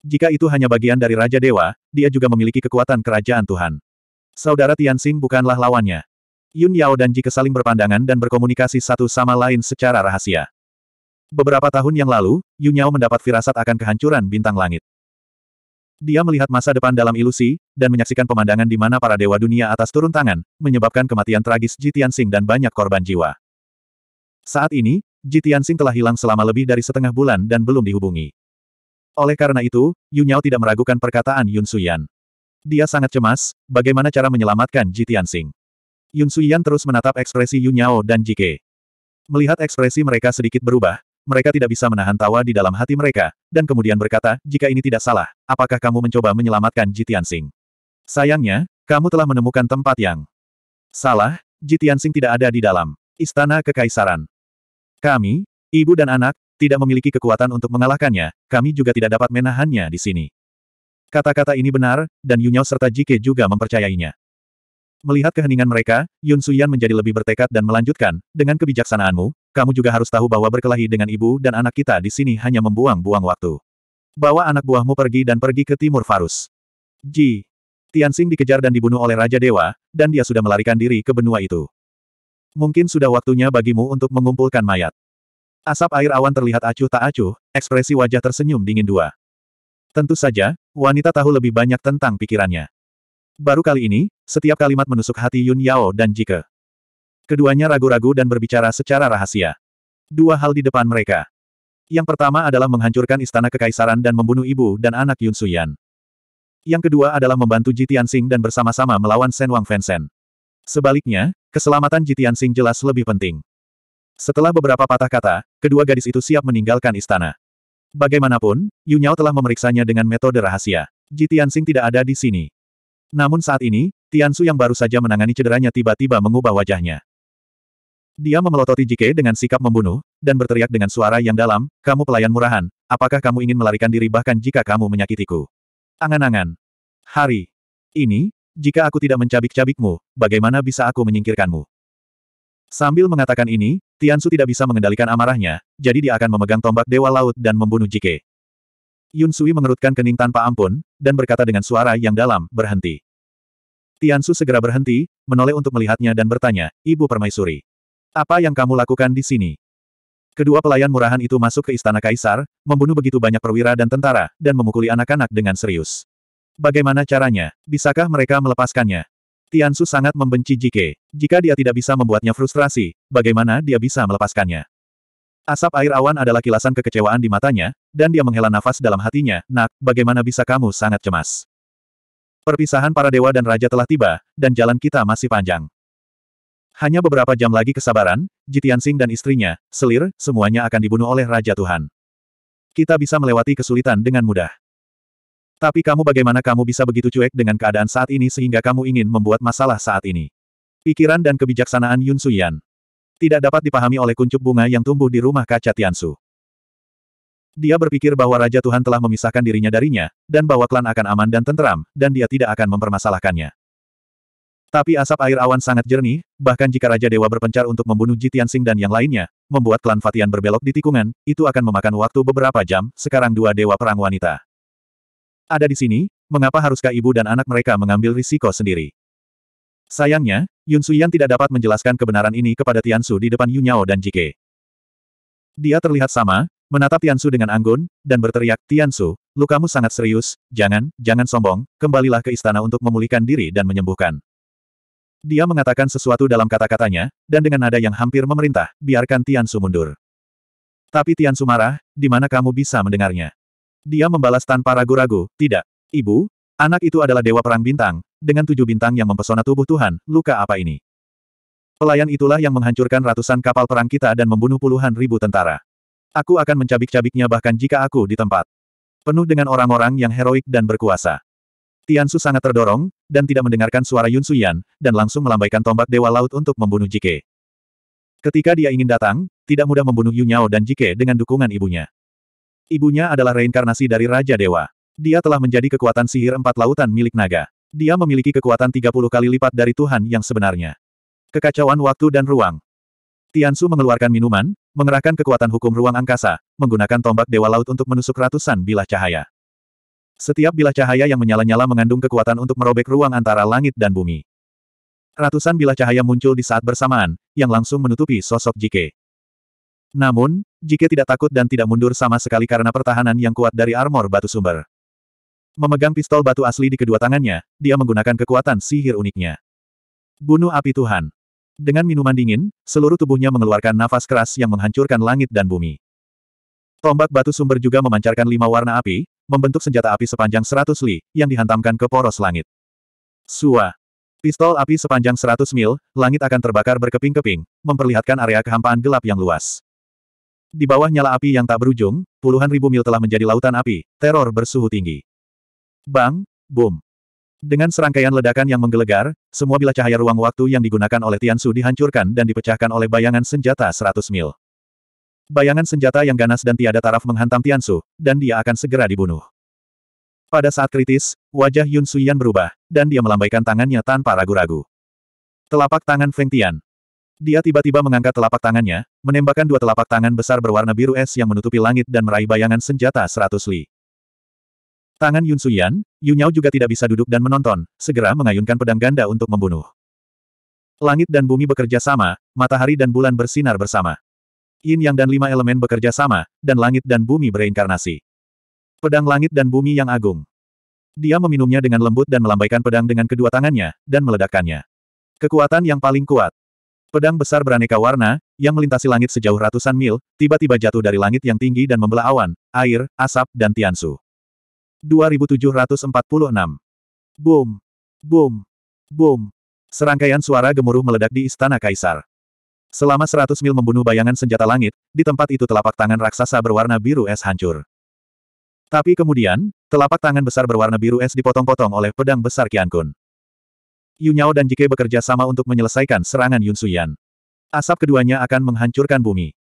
jika itu hanya bagian dari Raja Dewa, dia juga memiliki kekuatan kerajaan Tuhan. Saudara Tianxing bukanlah lawannya. Yun Yao dan ke saling berpandangan dan berkomunikasi satu sama lain secara rahasia. Beberapa tahun yang lalu, Yun Yao mendapat firasat akan kehancuran bintang langit. Dia melihat masa depan dalam ilusi, dan menyaksikan pemandangan di mana para dewa dunia atas turun tangan, menyebabkan kematian tragis Ji Tianxing dan banyak korban jiwa. Saat ini, Ji Tianxing telah hilang selama lebih dari setengah bulan dan belum dihubungi. Oleh karena itu, Yunyao tidak meragukan perkataan Yun Suyan. Dia sangat cemas, bagaimana cara menyelamatkan Ji Tianxing. Yun Suyan terus menatap ekspresi Yunyao dan Jike. Melihat ekspresi mereka sedikit berubah, mereka tidak bisa menahan tawa di dalam hati mereka, dan kemudian berkata, jika ini tidak salah, apakah kamu mencoba menyelamatkan Ji Tianxing? Sayangnya, kamu telah menemukan tempat yang salah, Ji Tianxing tidak ada di dalam istana kekaisaran. Kami, ibu dan anak, tidak memiliki kekuatan untuk mengalahkannya, kami juga tidak dapat menahannya di sini. Kata-kata ini benar, dan Yunyao serta Jike juga mempercayainya. Melihat keheningan mereka, Yun Suyan menjadi lebih bertekad dan melanjutkan, dengan kebijaksanaanmu, kamu juga harus tahu bahwa berkelahi dengan ibu dan anak kita di sini hanya membuang-buang waktu. Bawa anak buahmu pergi dan pergi ke timur Farus. Ji. Tianxing dikejar dan dibunuh oleh Raja Dewa, dan dia sudah melarikan diri ke benua itu. Mungkin sudah waktunya bagimu untuk mengumpulkan mayat. Asap air awan terlihat acuh tak acuh, ekspresi wajah tersenyum dingin dua. Tentu saja, wanita tahu lebih banyak tentang pikirannya. Baru kali ini, setiap kalimat menusuk hati Yun Yao dan Jike. Keduanya ragu-ragu dan berbicara secara rahasia. Dua hal di depan mereka. Yang pertama adalah menghancurkan istana kekaisaran dan membunuh ibu dan anak Yun Suyan. Yang kedua adalah membantu Jitian Sing dan bersama-sama melawan Shen Wang Fensen. Sebaliknya, keselamatan Jitian Sing jelas lebih penting. Setelah beberapa patah kata, kedua gadis itu siap meninggalkan istana. Bagaimanapun, Yu Nyao telah memeriksanya dengan metode rahasia. Ji Tianxing tidak ada di sini. Namun saat ini, Tiansu yang baru saja menangani cederanya tiba-tiba mengubah wajahnya. Dia memelototi Jike dengan sikap membunuh, dan berteriak dengan suara yang dalam, kamu pelayan murahan, apakah kamu ingin melarikan diri bahkan jika kamu menyakitiku? Angan-angan. Hari. Ini, jika aku tidak mencabik-cabikmu, bagaimana bisa aku menyingkirkanmu? Sambil mengatakan ini, Tiansu tidak bisa mengendalikan amarahnya, jadi dia akan memegang tombak Dewa Laut dan membunuh Jike. Yun Sui mengerutkan kening tanpa ampun, dan berkata dengan suara yang dalam, berhenti. Tiansu segera berhenti, menoleh untuk melihatnya dan bertanya, Ibu Permaisuri. Apa yang kamu lakukan di sini? Kedua pelayan murahan itu masuk ke istana kaisar, membunuh begitu banyak perwira dan tentara, dan memukuli anak-anak dengan serius. Bagaimana caranya? Bisakah mereka melepaskannya? Tiansu sangat membenci Jike. Jika dia tidak bisa membuatnya frustrasi, bagaimana dia bisa melepaskannya? Asap air awan adalah kilasan kekecewaan di matanya, dan dia menghela nafas dalam hatinya, nak, bagaimana bisa kamu sangat cemas? Perpisahan para dewa dan raja telah tiba, dan jalan kita masih panjang. Hanya beberapa jam lagi kesabaran, Jitiansing dan istrinya, Selir, semuanya akan dibunuh oleh Raja Tuhan. Kita bisa melewati kesulitan dengan mudah. Tapi kamu bagaimana kamu bisa begitu cuek dengan keadaan saat ini sehingga kamu ingin membuat masalah saat ini. Pikiran dan kebijaksanaan Yun Suyan. Tidak dapat dipahami oleh kuncup bunga yang tumbuh di rumah kaca Tiansu. Dia berpikir bahwa Raja Tuhan telah memisahkan dirinya darinya, dan bahwa klan akan aman dan tentram, dan dia tidak akan mempermasalahkannya. Tapi asap air awan sangat jernih, bahkan jika Raja Dewa berpencar untuk membunuh Jitian Sing dan yang lainnya, membuat klan Fatian berbelok di tikungan, itu akan memakan waktu beberapa jam, sekarang dua dewa perang wanita. Ada di sini, mengapa haruskah ibu dan anak mereka mengambil risiko sendiri? Sayangnya, Yun Suyan tidak dapat menjelaskan kebenaran ini kepada Tiansu di depan Yunyao dan Jike. Dia terlihat sama, menatap Tiansu dengan anggun, dan berteriak, Tiansu, lukamu sangat serius, jangan, jangan sombong, kembalilah ke istana untuk memulihkan diri dan menyembuhkan. Dia mengatakan sesuatu dalam kata-katanya, dan dengan nada yang hampir memerintah, biarkan Tiansu mundur. Tapi Tiansu marah, di mana kamu bisa mendengarnya? Dia membalas tanpa ragu-ragu, tidak. Ibu, anak itu adalah dewa perang bintang, dengan tujuh bintang yang mempesona tubuh Tuhan, luka apa ini? Pelayan itulah yang menghancurkan ratusan kapal perang kita dan membunuh puluhan ribu tentara. Aku akan mencabik-cabiknya bahkan jika aku di tempat penuh dengan orang-orang yang heroik dan berkuasa. Tian Su sangat terdorong, dan tidak mendengarkan suara Yun Suyan, dan langsung melambaikan tombak Dewa Laut untuk membunuh Jike. Ketika dia ingin datang, tidak mudah membunuh Yunyao dan Jike dengan dukungan ibunya. Ibunya adalah reinkarnasi dari Raja Dewa. Dia telah menjadi kekuatan sihir empat lautan milik naga. Dia memiliki kekuatan 30 kali lipat dari Tuhan yang sebenarnya. Kekacauan waktu dan ruang. Tiansu mengeluarkan minuman, mengerahkan kekuatan hukum ruang angkasa, menggunakan tombak Dewa Laut untuk menusuk ratusan bilah cahaya. Setiap bilah cahaya yang menyala-nyala mengandung kekuatan untuk merobek ruang antara langit dan bumi. Ratusan bilah cahaya muncul di saat bersamaan, yang langsung menutupi sosok Jike. Namun, jika tidak takut dan tidak mundur sama sekali karena pertahanan yang kuat dari armor batu sumber. Memegang pistol batu asli di kedua tangannya, dia menggunakan kekuatan sihir uniknya. Bunuh api Tuhan. Dengan minuman dingin, seluruh tubuhnya mengeluarkan nafas keras yang menghancurkan langit dan bumi. Tombak batu sumber juga memancarkan lima warna api, membentuk senjata api sepanjang seratus li, yang dihantamkan ke poros langit. Sua. Pistol api sepanjang seratus mil, langit akan terbakar berkeping-keping, memperlihatkan area kehampaan gelap yang luas. Di bawah nyala api yang tak berujung, puluhan ribu mil telah menjadi lautan api, teror bersuhu tinggi. Bang, boom. Dengan serangkaian ledakan yang menggelegar, semua bila cahaya ruang waktu yang digunakan oleh Tiansu dihancurkan dan dipecahkan oleh bayangan senjata 100 mil. Bayangan senjata yang ganas dan tiada taraf menghantam Tiansu, dan dia akan segera dibunuh. Pada saat kritis, wajah Yun Suyan berubah, dan dia melambaikan tangannya tanpa ragu-ragu. Telapak tangan Feng Tian, dia tiba-tiba mengangkat telapak tangannya, menembakkan dua telapak tangan besar berwarna biru es yang menutupi langit dan meraih bayangan senjata seratus li. Tangan Yun Suyan, Yunyao juga tidak bisa duduk dan menonton, segera mengayunkan pedang ganda untuk membunuh. Langit dan bumi bekerja sama, matahari dan bulan bersinar bersama. Yin Yang dan lima elemen bekerja sama, dan langit dan bumi bereinkarnasi. Pedang langit dan bumi yang agung. Dia meminumnya dengan lembut dan melambaikan pedang dengan kedua tangannya, dan meledakkannya. Kekuatan yang paling kuat. Pedang besar beraneka warna, yang melintasi langit sejauh ratusan mil, tiba-tiba jatuh dari langit yang tinggi dan membelah awan, air, asap, dan Tiansu. 2746. Boom! Boom! Boom! Serangkaian suara gemuruh meledak di Istana Kaisar. Selama seratus mil membunuh bayangan senjata langit, di tempat itu telapak tangan raksasa berwarna biru es hancur. Tapi kemudian, telapak tangan besar berwarna biru es dipotong-potong oleh pedang besar Kiankun. Yunyao dan Jike bekerja sama untuk menyelesaikan serangan Yun Suyan. Asap keduanya akan menghancurkan bumi.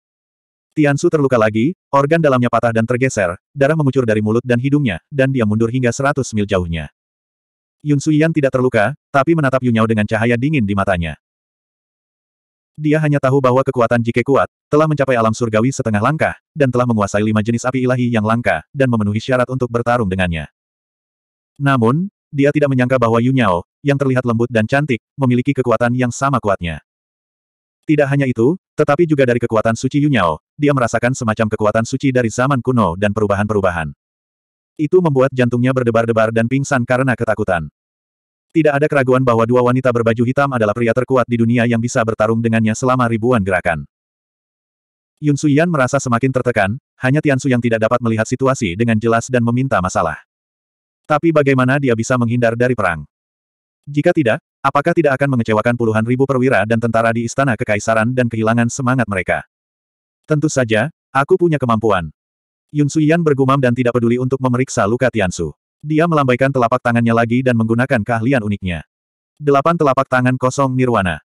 Tian Su terluka lagi, organ dalamnya patah dan tergeser, darah mengucur dari mulut dan hidungnya, dan dia mundur hingga 100 mil jauhnya. Yun Suyan tidak terluka, tapi menatap Yunyao dengan cahaya dingin di matanya. Dia hanya tahu bahwa kekuatan Jike kuat, telah mencapai alam surgawi setengah langkah, dan telah menguasai lima jenis api ilahi yang langka, dan memenuhi syarat untuk bertarung dengannya. Namun, dia tidak menyangka bahwa Yu Nyao, yang terlihat lembut dan cantik, memiliki kekuatan yang sama kuatnya. Tidak hanya itu, tetapi juga dari kekuatan suci Yu Nyao, dia merasakan semacam kekuatan suci dari zaman kuno dan perubahan-perubahan. Itu membuat jantungnya berdebar-debar dan pingsan karena ketakutan. Tidak ada keraguan bahwa dua wanita berbaju hitam adalah pria terkuat di dunia yang bisa bertarung dengannya selama ribuan gerakan. Yun Suyan merasa semakin tertekan, hanya Su yang tidak dapat melihat situasi dengan jelas dan meminta masalah. Tapi bagaimana dia bisa menghindar dari perang? Jika tidak, apakah tidak akan mengecewakan puluhan ribu perwira dan tentara di istana kekaisaran dan kehilangan semangat mereka? Tentu saja, aku punya kemampuan. Yun Suyan bergumam dan tidak peduli untuk memeriksa luka Tiansu. Dia melambaikan telapak tangannya lagi dan menggunakan keahlian uniknya. Delapan telapak tangan kosong nirwana.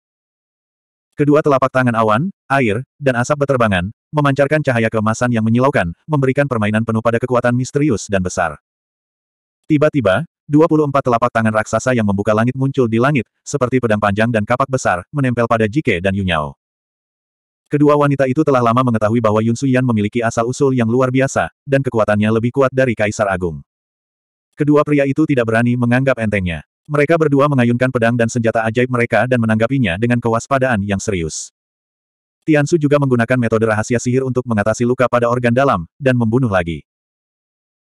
Kedua telapak tangan awan, air, dan asap beterbangan, memancarkan cahaya keemasan yang menyilaukan, memberikan permainan penuh pada kekuatan misterius dan besar. Tiba-tiba, 24 telapak tangan raksasa yang membuka langit muncul di langit, seperti pedang panjang dan kapak besar, menempel pada Jike dan Yunyao. Kedua wanita itu telah lama mengetahui bahwa Yun Suyan memiliki asal-usul yang luar biasa, dan kekuatannya lebih kuat dari Kaisar Agung. Kedua pria itu tidak berani menganggap entengnya. Mereka berdua mengayunkan pedang dan senjata ajaib mereka dan menanggapinya dengan kewaspadaan yang serius. Tiansu juga menggunakan metode rahasia sihir untuk mengatasi luka pada organ dalam, dan membunuh lagi.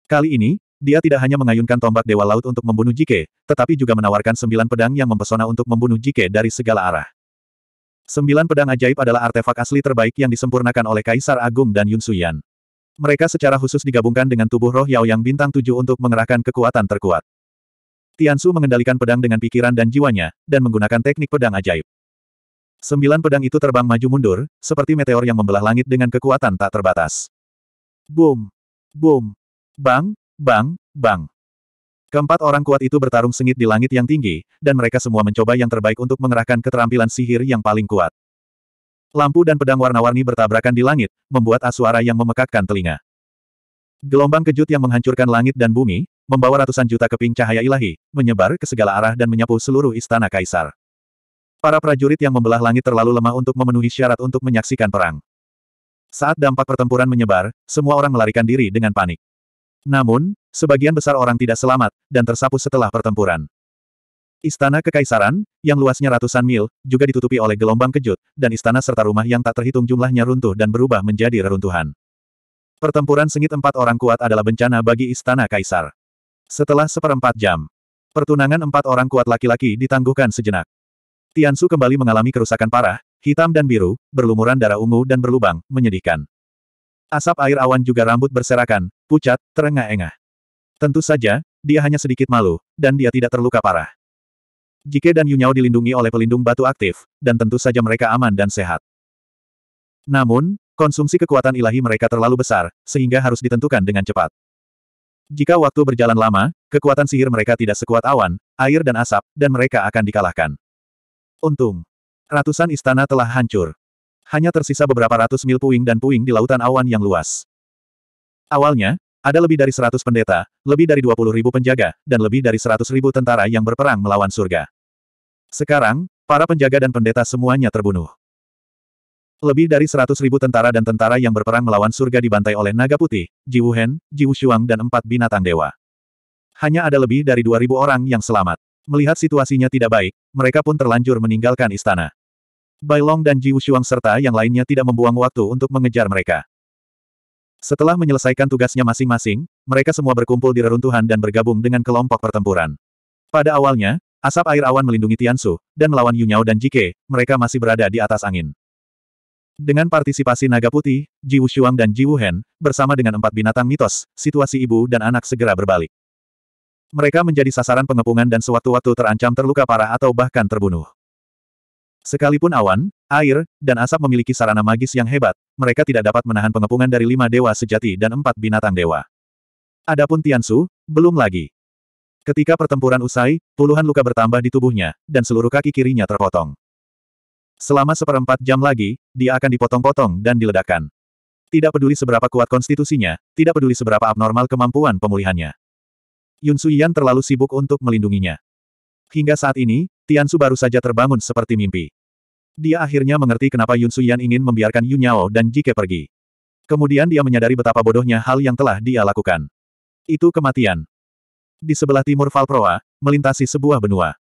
Kali ini, dia tidak hanya mengayunkan tombak Dewa Laut untuk membunuh Jike, tetapi juga menawarkan sembilan pedang yang mempesona untuk membunuh Jike dari segala arah. Sembilan pedang ajaib adalah artefak asli terbaik yang disempurnakan oleh Kaisar Agung dan Yun Suyan. Mereka secara khusus digabungkan dengan tubuh roh Yao yang bintang tujuh untuk mengerahkan kekuatan terkuat. Tian Su mengendalikan pedang dengan pikiran dan jiwanya, dan menggunakan teknik pedang ajaib. Sembilan pedang itu terbang maju mundur, seperti meteor yang membelah langit dengan kekuatan tak terbatas. Boom! Boom! Bang! Bang, bang. Keempat orang kuat itu bertarung sengit di langit yang tinggi, dan mereka semua mencoba yang terbaik untuk mengerahkan keterampilan sihir yang paling kuat. Lampu dan pedang warna-warni bertabrakan di langit, membuat asuara yang memekakkan telinga. Gelombang kejut yang menghancurkan langit dan bumi, membawa ratusan juta keping cahaya ilahi, menyebar ke segala arah dan menyapu seluruh istana kaisar. Para prajurit yang membelah langit terlalu lemah untuk memenuhi syarat untuk menyaksikan perang. Saat dampak pertempuran menyebar, semua orang melarikan diri dengan panik. Namun, sebagian besar orang tidak selamat, dan tersapu setelah pertempuran. Istana Kekaisaran, yang luasnya ratusan mil, juga ditutupi oleh gelombang kejut, dan istana serta rumah yang tak terhitung jumlahnya runtuh dan berubah menjadi reruntuhan. Pertempuran sengit empat orang kuat adalah bencana bagi Istana Kaisar. Setelah seperempat jam, pertunangan empat orang kuat laki-laki ditangguhkan sejenak. Tiansu kembali mengalami kerusakan parah, hitam dan biru, berlumuran darah ungu dan berlubang, menyedihkan. Asap air awan juga rambut berserakan, pucat, terengah-engah. Tentu saja, dia hanya sedikit malu, dan dia tidak terluka parah. Jike dan Yunyao dilindungi oleh pelindung batu aktif, dan tentu saja mereka aman dan sehat. Namun, konsumsi kekuatan ilahi mereka terlalu besar, sehingga harus ditentukan dengan cepat. Jika waktu berjalan lama, kekuatan sihir mereka tidak sekuat awan, air dan asap, dan mereka akan dikalahkan. Untung. Ratusan istana telah hancur hanya tersisa beberapa ratus mil puing dan puing di lautan awan yang luas. Awalnya, ada lebih dari seratus pendeta, lebih dari dua puluh ribu penjaga, dan lebih dari seratus ribu tentara yang berperang melawan surga. Sekarang, para penjaga dan pendeta semuanya terbunuh. Lebih dari seratus ribu tentara dan tentara yang berperang melawan surga dibantai oleh naga putih, Ji Wuhen, Ji Wushuang dan empat binatang dewa. Hanya ada lebih dari dua ribu orang yang selamat. Melihat situasinya tidak baik, mereka pun terlanjur meninggalkan istana. Bai Long dan Ji Wushuang serta yang lainnya tidak membuang waktu untuk mengejar mereka. Setelah menyelesaikan tugasnya masing-masing, mereka semua berkumpul di reruntuhan dan bergabung dengan kelompok pertempuran. Pada awalnya, asap air awan melindungi Tiansu, dan melawan Yunyao dan Jike, mereka masih berada di atas angin. Dengan partisipasi naga putih, Ji Wushuang dan Ji Wuhen, bersama dengan empat binatang mitos, situasi ibu dan anak segera berbalik. Mereka menjadi sasaran pengepungan dan sewaktu-waktu terancam terluka parah atau bahkan terbunuh. Sekalipun awan, air, dan asap memiliki sarana magis yang hebat, mereka tidak dapat menahan pengepungan dari lima dewa sejati dan empat binatang dewa. Adapun Tiansu, belum lagi. Ketika pertempuran usai, puluhan luka bertambah di tubuhnya, dan seluruh kaki kirinya terpotong. Selama seperempat jam lagi, dia akan dipotong-potong dan diledakkan. Tidak peduli seberapa kuat konstitusinya, tidak peduli seberapa abnormal kemampuan pemulihannya. Yun Suyan terlalu sibuk untuk melindunginya. Hingga saat ini, Tiansu baru saja terbangun seperti mimpi. Dia akhirnya mengerti kenapa Yun Suyan ingin membiarkan Yu Yao dan Jike pergi. Kemudian dia menyadari betapa bodohnya hal yang telah dia lakukan. Itu kematian. Di sebelah timur Valproa, melintasi sebuah benua.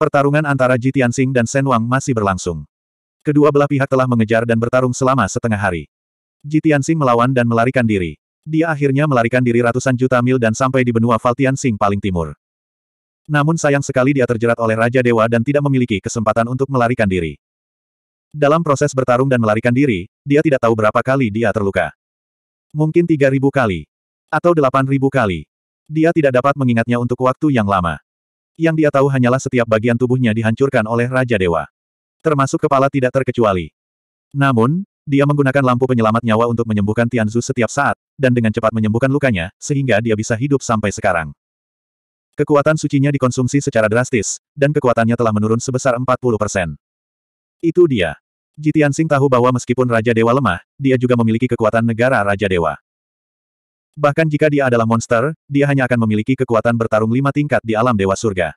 Pertarungan antara Ji Tianxing dan Shen Wang masih berlangsung. Kedua belah pihak telah mengejar dan bertarung selama setengah hari. Ji Tianxing melawan dan melarikan diri. Dia akhirnya melarikan diri ratusan juta mil dan sampai di benua Valtianxing paling timur. Namun sayang sekali dia terjerat oleh Raja Dewa dan tidak memiliki kesempatan untuk melarikan diri. Dalam proses bertarung dan melarikan diri, dia tidak tahu berapa kali dia terluka. Mungkin 3.000 kali. Atau 8.000 kali. Dia tidak dapat mengingatnya untuk waktu yang lama. Yang dia tahu hanyalah setiap bagian tubuhnya dihancurkan oleh Raja Dewa. Termasuk kepala tidak terkecuali. Namun, dia menggunakan lampu penyelamat nyawa untuk menyembuhkan Tianzu setiap saat, dan dengan cepat menyembuhkan lukanya, sehingga dia bisa hidup sampai sekarang. Kekuatan sucinya dikonsumsi secara drastis, dan kekuatannya telah menurun sebesar 40 persen. Itu dia. Jitian Sing tahu bahwa meskipun Raja Dewa lemah, dia juga memiliki kekuatan negara Raja Dewa. Bahkan jika dia adalah monster, dia hanya akan memiliki kekuatan bertarung lima tingkat di alam Dewa Surga.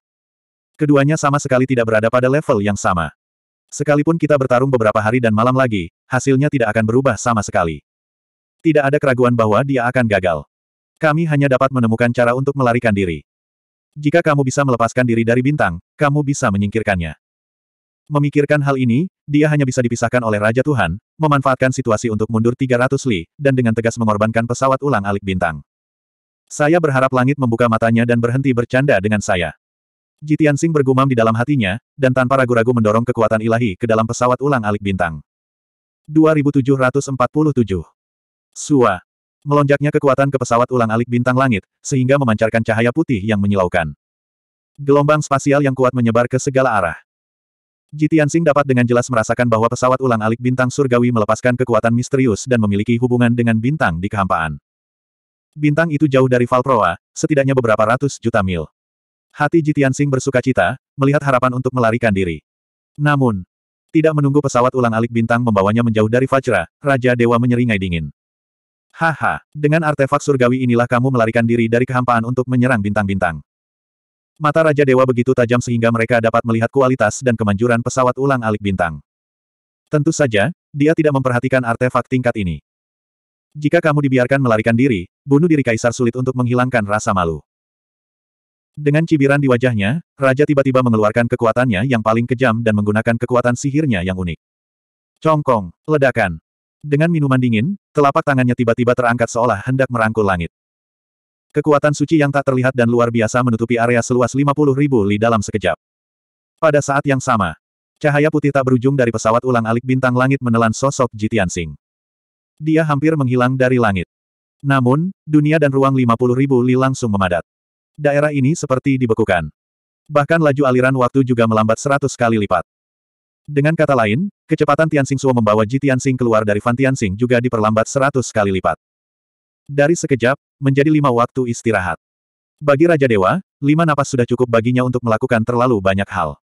Keduanya sama sekali tidak berada pada level yang sama. Sekalipun kita bertarung beberapa hari dan malam lagi, hasilnya tidak akan berubah sama sekali. Tidak ada keraguan bahwa dia akan gagal. Kami hanya dapat menemukan cara untuk melarikan diri. Jika kamu bisa melepaskan diri dari bintang, kamu bisa menyingkirkannya. Memikirkan hal ini, dia hanya bisa dipisahkan oleh Raja Tuhan, memanfaatkan situasi untuk mundur 300 li, dan dengan tegas mengorbankan pesawat ulang alik bintang. Saya berharap langit membuka matanya dan berhenti bercanda dengan saya. Jitian Sing bergumam di dalam hatinya, dan tanpa ragu-ragu mendorong kekuatan ilahi ke dalam pesawat ulang alik bintang. 2747 Sua Melonjaknya kekuatan ke pesawat ulang-alik bintang langit, sehingga memancarkan cahaya putih yang menyilaukan. Gelombang spasial yang kuat menyebar ke segala arah. Jitiansing dapat dengan jelas merasakan bahwa pesawat ulang-alik bintang surgawi melepaskan kekuatan misterius dan memiliki hubungan dengan bintang di kehampaan. Bintang itu jauh dari Valproa, setidaknya beberapa ratus juta mil. Hati Jitiansing bersuka cita, melihat harapan untuk melarikan diri. Namun, tidak menunggu pesawat ulang-alik bintang membawanya menjauh dari Vajra, Raja Dewa menyeringai dingin. Haha, dengan artefak surgawi inilah kamu melarikan diri dari kehampaan untuk menyerang bintang-bintang. Mata Raja Dewa begitu tajam sehingga mereka dapat melihat kualitas dan kemanjuran pesawat ulang alik bintang. Tentu saja, dia tidak memperhatikan artefak tingkat ini. Jika kamu dibiarkan melarikan diri, bunuh diri Kaisar sulit untuk menghilangkan rasa malu. Dengan cibiran di wajahnya, Raja tiba-tiba mengeluarkan kekuatannya yang paling kejam dan menggunakan kekuatan sihirnya yang unik. Congkong, ledakan. Dengan minuman dingin, telapak tangannya tiba-tiba terangkat seolah hendak merangkul langit. Kekuatan suci yang tak terlihat dan luar biasa menutupi area seluas 50 ribu li dalam sekejap. Pada saat yang sama, cahaya putih tak berujung dari pesawat ulang-alik bintang langit menelan sosok Jitian Sing. Dia hampir menghilang dari langit. Namun, dunia dan ruang 50 ribu li langsung memadat. Daerah ini seperti dibekukan. Bahkan laju aliran waktu juga melambat 100 kali lipat. Dengan kata lain, kecepatan Suo membawa Ji Tianxing keluar dari Fan Tianxing juga diperlambat seratus kali lipat. Dari sekejap, menjadi lima waktu istirahat. Bagi Raja Dewa, lima napas sudah cukup baginya untuk melakukan terlalu banyak hal.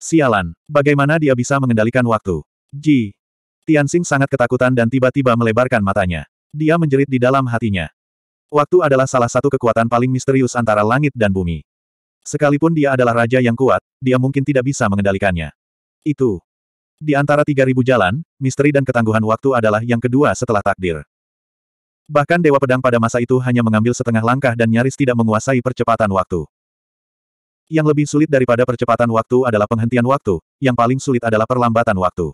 Sialan, bagaimana dia bisa mengendalikan waktu? Ji. Tianxing sangat ketakutan dan tiba-tiba melebarkan matanya. Dia menjerit di dalam hatinya. Waktu adalah salah satu kekuatan paling misterius antara langit dan bumi. Sekalipun dia adalah raja yang kuat, dia mungkin tidak bisa mengendalikannya. Itu. Di antara 3.000 jalan, misteri dan ketangguhan waktu adalah yang kedua setelah takdir. Bahkan Dewa Pedang pada masa itu hanya mengambil setengah langkah dan nyaris tidak menguasai percepatan waktu. Yang lebih sulit daripada percepatan waktu adalah penghentian waktu, yang paling sulit adalah perlambatan waktu.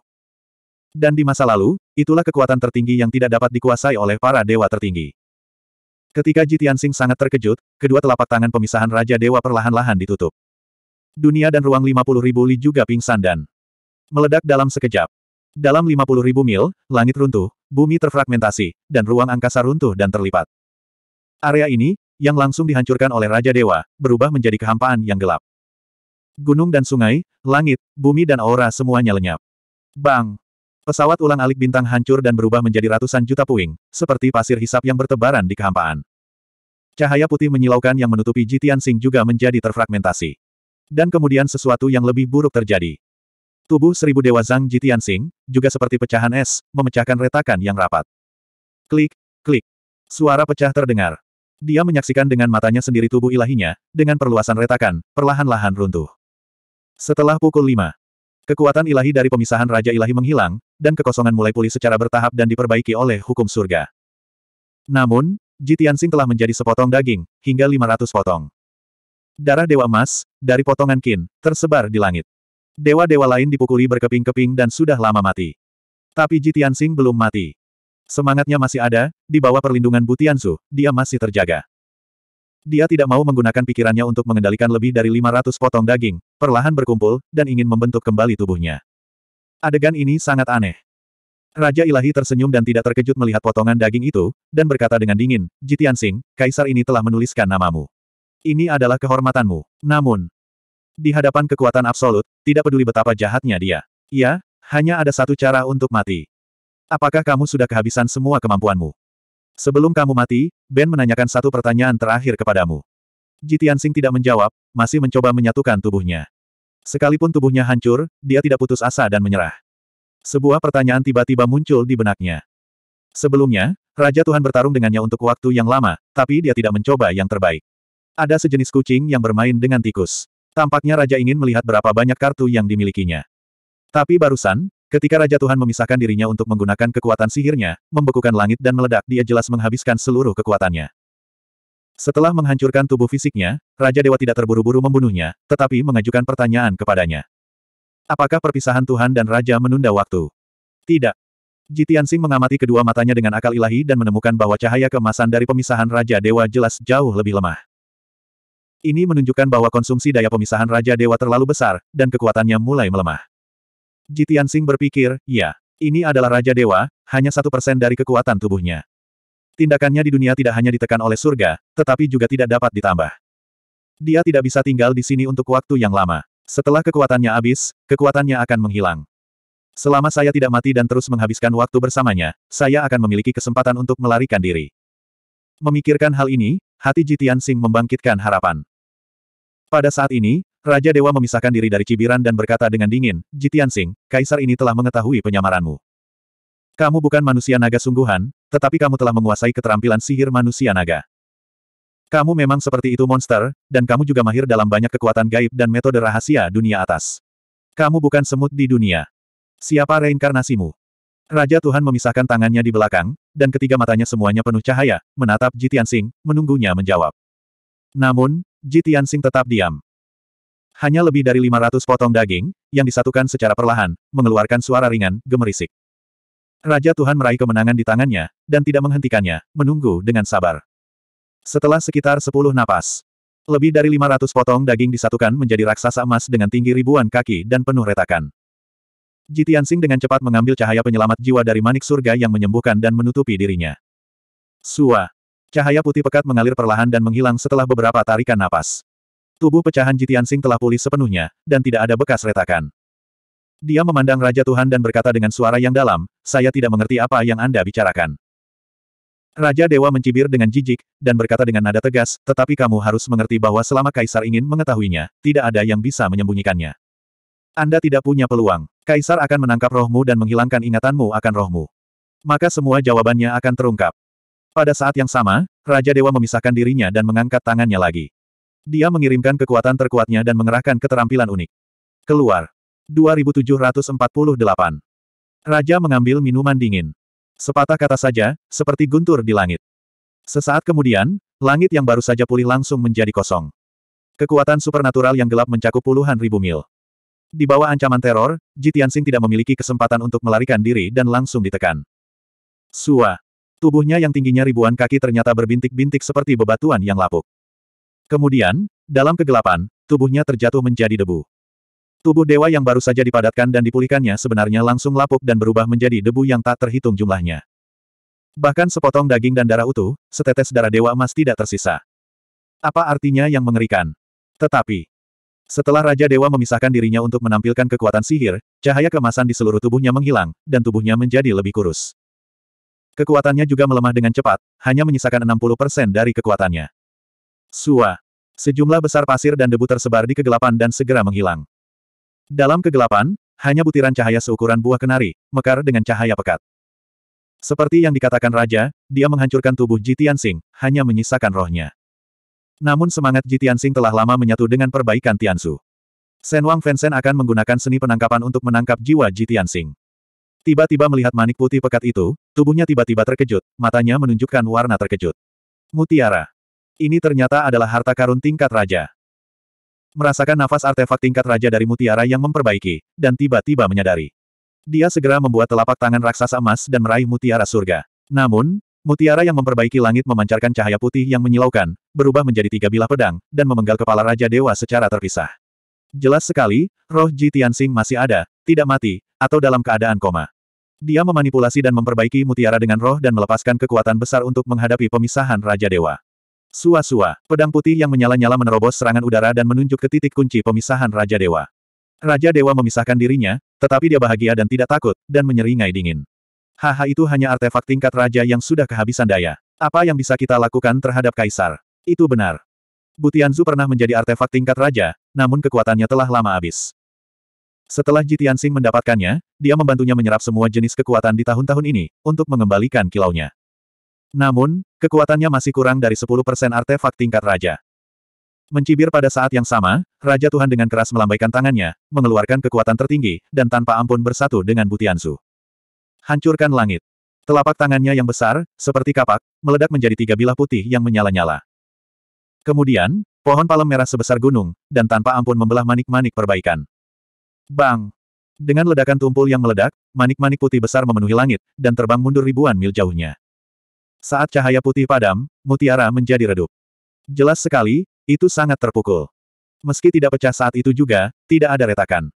Dan di masa lalu, itulah kekuatan tertinggi yang tidak dapat dikuasai oleh para dewa tertinggi. Ketika Jitian Jitiansing sangat terkejut, kedua telapak tangan pemisahan Raja Dewa perlahan-lahan ditutup. Dunia dan ruang 50.000 li juga pingsan dan Meledak dalam sekejap. Dalam 50 ribu mil, langit runtuh, bumi terfragmentasi, dan ruang angkasa runtuh dan terlipat. Area ini, yang langsung dihancurkan oleh Raja Dewa, berubah menjadi kehampaan yang gelap. Gunung dan sungai, langit, bumi dan aura semuanya lenyap. Bang! Pesawat ulang alik bintang hancur dan berubah menjadi ratusan juta puing, seperti pasir hisap yang bertebaran di kehampaan. Cahaya putih menyilaukan yang menutupi Jitian Sing juga menjadi terfragmentasi. Dan kemudian sesuatu yang lebih buruk terjadi. Tubuh seribu dewa Zhang Jitianxing juga seperti pecahan es, memecahkan retakan yang rapat. Klik, klik. Suara pecah terdengar. Dia menyaksikan dengan matanya sendiri tubuh ilahinya, dengan perluasan retakan, perlahan-lahan runtuh. Setelah pukul lima, kekuatan ilahi dari pemisahan Raja Ilahi menghilang, dan kekosongan mulai pulih secara bertahap dan diperbaiki oleh hukum surga. Namun, Jitianxing telah menjadi sepotong daging, hingga lima ratus potong. Darah Dewa Emas, dari potongan kin, tersebar di langit. Dewa-dewa lain dipukuli berkeping-keping dan sudah lama mati. Tapi Jitian Sing belum mati. Semangatnya masih ada, di bawah perlindungan Butiansu, dia masih terjaga. Dia tidak mau menggunakan pikirannya untuk mengendalikan lebih dari 500 potong daging, perlahan berkumpul, dan ingin membentuk kembali tubuhnya. Adegan ini sangat aneh. Raja Ilahi tersenyum dan tidak terkejut melihat potongan daging itu, dan berkata dengan dingin, Jitian Sing, Kaisar ini telah menuliskan namamu. Ini adalah kehormatanmu. Namun, di hadapan kekuatan absolut, tidak peduli betapa jahatnya dia. Ya, hanya ada satu cara untuk mati. Apakah kamu sudah kehabisan semua kemampuanmu? Sebelum kamu mati, Ben menanyakan satu pertanyaan terakhir kepadamu. Jitian Sing tidak menjawab, masih mencoba menyatukan tubuhnya. Sekalipun tubuhnya hancur, dia tidak putus asa dan menyerah. Sebuah pertanyaan tiba-tiba muncul di benaknya. Sebelumnya, Raja Tuhan bertarung dengannya untuk waktu yang lama, tapi dia tidak mencoba yang terbaik. Ada sejenis kucing yang bermain dengan tikus. Tampaknya Raja ingin melihat berapa banyak kartu yang dimilikinya. Tapi barusan, ketika Raja Tuhan memisahkan dirinya untuk menggunakan kekuatan sihirnya, membekukan langit dan meledak dia jelas menghabiskan seluruh kekuatannya. Setelah menghancurkan tubuh fisiknya, Raja Dewa tidak terburu-buru membunuhnya, tetapi mengajukan pertanyaan kepadanya. Apakah perpisahan Tuhan dan Raja menunda waktu? Tidak. Jitian Jitiansing mengamati kedua matanya dengan akal ilahi dan menemukan bahwa cahaya kemasan dari pemisahan Raja Dewa jelas jauh lebih lemah. Ini menunjukkan bahwa konsumsi daya pemisahan Raja Dewa terlalu besar, dan kekuatannya mulai melemah. Jitian Singh berpikir, ya, ini adalah Raja Dewa, hanya satu persen dari kekuatan tubuhnya. Tindakannya di dunia tidak hanya ditekan oleh surga, tetapi juga tidak dapat ditambah. Dia tidak bisa tinggal di sini untuk waktu yang lama. Setelah kekuatannya habis, kekuatannya akan menghilang. Selama saya tidak mati dan terus menghabiskan waktu bersamanya, saya akan memiliki kesempatan untuk melarikan diri. Memikirkan hal ini, hati Jitian Sing membangkitkan harapan. Pada saat ini, Raja Dewa memisahkan diri dari cibiran dan berkata dengan dingin, Jitian Sing, kaisar ini telah mengetahui penyamaranmu. Kamu bukan manusia naga sungguhan, tetapi kamu telah menguasai keterampilan sihir manusia naga. Kamu memang seperti itu monster, dan kamu juga mahir dalam banyak kekuatan gaib dan metode rahasia dunia atas. Kamu bukan semut di dunia. Siapa reinkarnasimu? Raja Tuhan memisahkan tangannya di belakang, dan ketiga matanya semuanya penuh cahaya, menatap Jitian Sing, menunggunya menjawab. Namun, Jitian Sing tetap diam. Hanya lebih dari 500 potong daging, yang disatukan secara perlahan, mengeluarkan suara ringan, gemerisik. Raja Tuhan meraih kemenangan di tangannya, dan tidak menghentikannya, menunggu dengan sabar. Setelah sekitar 10 napas, lebih dari 500 potong daging disatukan menjadi raksasa emas dengan tinggi ribuan kaki dan penuh retakan. Jitiansing dengan cepat mengambil cahaya penyelamat jiwa dari manik surga yang menyembuhkan dan menutupi dirinya. Sua. Cahaya putih pekat mengalir perlahan dan menghilang setelah beberapa tarikan napas. Tubuh pecahan Jitiansing telah pulih sepenuhnya, dan tidak ada bekas retakan. Dia memandang Raja Tuhan dan berkata dengan suara yang dalam, saya tidak mengerti apa yang Anda bicarakan. Raja Dewa mencibir dengan jijik, dan berkata dengan nada tegas, tetapi kamu harus mengerti bahwa selama Kaisar ingin mengetahuinya, tidak ada yang bisa menyembunyikannya. Anda tidak punya peluang. Kaisar akan menangkap rohmu dan menghilangkan ingatanmu akan rohmu. Maka semua jawabannya akan terungkap. Pada saat yang sama, Raja Dewa memisahkan dirinya dan mengangkat tangannya lagi. Dia mengirimkan kekuatan terkuatnya dan mengerahkan keterampilan unik. Keluar. 2748. Raja mengambil minuman dingin. Sepatah kata saja, seperti guntur di langit. Sesaat kemudian, langit yang baru saja pulih langsung menjadi kosong. Kekuatan supernatural yang gelap mencakup puluhan ribu mil. Di bawah ancaman teror, Ji Tianxing tidak memiliki kesempatan untuk melarikan diri dan langsung ditekan. Sua. Tubuhnya yang tingginya ribuan kaki ternyata berbintik-bintik seperti bebatuan yang lapuk. Kemudian, dalam kegelapan, tubuhnya terjatuh menjadi debu. Tubuh dewa yang baru saja dipadatkan dan dipulihkannya sebenarnya langsung lapuk dan berubah menjadi debu yang tak terhitung jumlahnya. Bahkan sepotong daging dan darah utuh, setetes darah dewa emas tidak tersisa. Apa artinya yang mengerikan? Tetapi, setelah Raja Dewa memisahkan dirinya untuk menampilkan kekuatan sihir, cahaya kemasan di seluruh tubuhnya menghilang, dan tubuhnya menjadi lebih kurus. Kekuatannya juga melemah dengan cepat, hanya menyisakan 60% dari kekuatannya. Sua. Sejumlah besar pasir dan debu tersebar di kegelapan dan segera menghilang. Dalam kegelapan, hanya butiran cahaya seukuran buah kenari, mekar dengan cahaya pekat. Seperti yang dikatakan Raja, dia menghancurkan tubuh Jitian Sing, hanya menyisakan rohnya. Namun semangat Ji Tianxing telah lama menyatu dengan perbaikan Tianzu. Shen Wang Fensen akan menggunakan seni penangkapan untuk menangkap jiwa Ji Tianxing. Tiba-tiba melihat manik putih pekat itu, tubuhnya tiba-tiba terkejut, matanya menunjukkan warna terkejut. Mutiara. Ini ternyata adalah harta karun tingkat raja. Merasakan nafas artefak tingkat raja dari mutiara yang memperbaiki, dan tiba-tiba menyadari. Dia segera membuat telapak tangan raksasa emas dan meraih mutiara surga. Namun, Mutiara yang memperbaiki langit memancarkan cahaya putih yang menyilaukan, berubah menjadi tiga bilah pedang, dan memenggal kepala Raja Dewa secara terpisah. Jelas sekali, roh Ji Tianxing masih ada, tidak mati, atau dalam keadaan koma. Dia memanipulasi dan memperbaiki mutiara dengan roh dan melepaskan kekuatan besar untuk menghadapi pemisahan Raja Dewa. Sua-sua, pedang putih yang menyala-nyala menerobos serangan udara dan menunjuk ke titik kunci pemisahan Raja Dewa. Raja Dewa memisahkan dirinya, tetapi dia bahagia dan tidak takut, dan menyeringai dingin. Haha itu hanya artefak tingkat raja yang sudah kehabisan daya. Apa yang bisa kita lakukan terhadap kaisar? Itu benar. Butianzu pernah menjadi artefak tingkat raja, namun kekuatannya telah lama habis. Setelah Jitiansing mendapatkannya, dia membantunya menyerap semua jenis kekuatan di tahun-tahun ini, untuk mengembalikan kilaunya. Namun, kekuatannya masih kurang dari 10% artefak tingkat raja. Mencibir pada saat yang sama, Raja Tuhan dengan keras melambaikan tangannya, mengeluarkan kekuatan tertinggi, dan tanpa ampun bersatu dengan Butianzu. Hancurkan langit. Telapak tangannya yang besar, seperti kapak, meledak menjadi tiga bilah putih yang menyala-nyala. Kemudian, pohon palem merah sebesar gunung, dan tanpa ampun membelah manik-manik perbaikan. Bang! Dengan ledakan tumpul yang meledak, manik-manik putih besar memenuhi langit, dan terbang mundur ribuan mil jauhnya. Saat cahaya putih padam, mutiara menjadi redup. Jelas sekali, itu sangat terpukul. Meski tidak pecah saat itu juga, tidak ada retakan.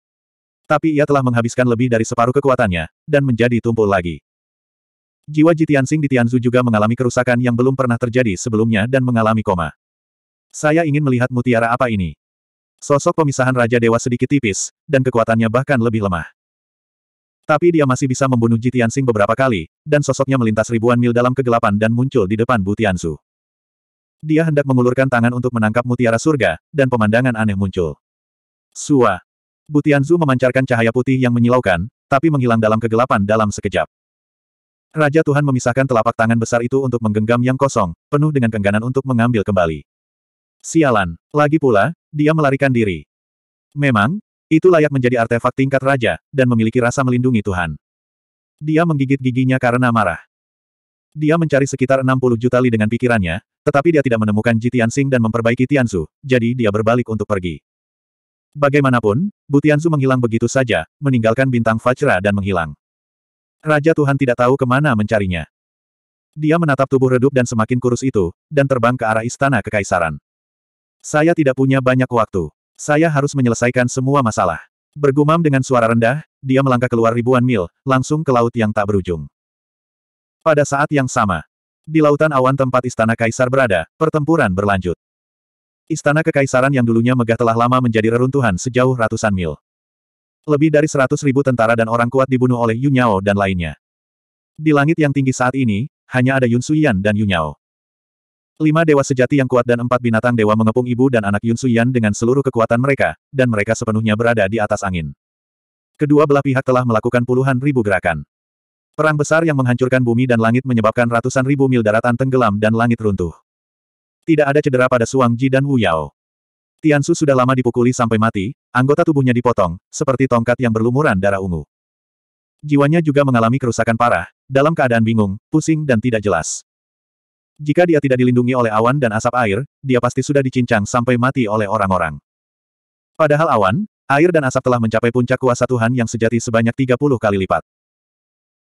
Tapi ia telah menghabiskan lebih dari separuh kekuatannya, dan menjadi tumpul lagi. Jiwa Jitiansing di Tianzu juga mengalami kerusakan yang belum pernah terjadi sebelumnya dan mengalami koma. Saya ingin melihat mutiara apa ini. Sosok pemisahan Raja Dewa sedikit tipis, dan kekuatannya bahkan lebih lemah. Tapi dia masih bisa membunuh Jitiansing beberapa kali, dan sosoknya melintas ribuan mil dalam kegelapan dan muncul di depan Bu Tianzu. Dia hendak mengulurkan tangan untuk menangkap mutiara surga, dan pemandangan aneh muncul. Sua, Butianzu memancarkan cahaya putih yang menyilaukan, tapi menghilang dalam kegelapan dalam sekejap. Raja Tuhan memisahkan telapak tangan besar itu untuk menggenggam yang kosong, penuh dengan kengganan untuk mengambil kembali. Sialan, lagi pula, dia melarikan diri. Memang, itu layak menjadi artefak tingkat raja, dan memiliki rasa melindungi Tuhan. Dia menggigit giginya karena marah. Dia mencari sekitar 60 juta li dengan pikirannya, tetapi dia tidak menemukan Jitian Sing dan memperbaiki Tianzu, jadi dia berbalik untuk pergi. Bagaimanapun, Butianzu menghilang begitu saja, meninggalkan bintang Vajra dan menghilang. Raja Tuhan tidak tahu kemana mencarinya. Dia menatap tubuh redup dan semakin kurus itu, dan terbang ke arah istana kekaisaran. Saya tidak punya banyak waktu. Saya harus menyelesaikan semua masalah. Bergumam dengan suara rendah, dia melangkah keluar ribuan mil, langsung ke laut yang tak berujung. Pada saat yang sama, di lautan awan tempat istana kaisar berada, pertempuran berlanjut. Istana Kekaisaran yang dulunya megah telah lama menjadi reruntuhan sejauh ratusan mil. Lebih dari seratus ribu tentara dan orang kuat dibunuh oleh Yun Yao dan lainnya. Di langit yang tinggi saat ini, hanya ada Yun Suyan dan Yun Yao. Lima dewa sejati yang kuat dan empat binatang dewa mengepung ibu dan anak Yun Suyan dengan seluruh kekuatan mereka, dan mereka sepenuhnya berada di atas angin. Kedua belah pihak telah melakukan puluhan ribu gerakan. Perang besar yang menghancurkan bumi dan langit menyebabkan ratusan ribu mil daratan tenggelam dan langit runtuh. Tidak ada cedera pada Suang Ji dan Wu Yao. Tian Su sudah lama dipukuli sampai mati, anggota tubuhnya dipotong, seperti tongkat yang berlumuran darah ungu. Jiwanya juga mengalami kerusakan parah, dalam keadaan bingung, pusing dan tidak jelas. Jika dia tidak dilindungi oleh awan dan asap air, dia pasti sudah dicincang sampai mati oleh orang-orang. Padahal awan, air dan asap telah mencapai puncak kuasa Tuhan yang sejati sebanyak 30 kali lipat.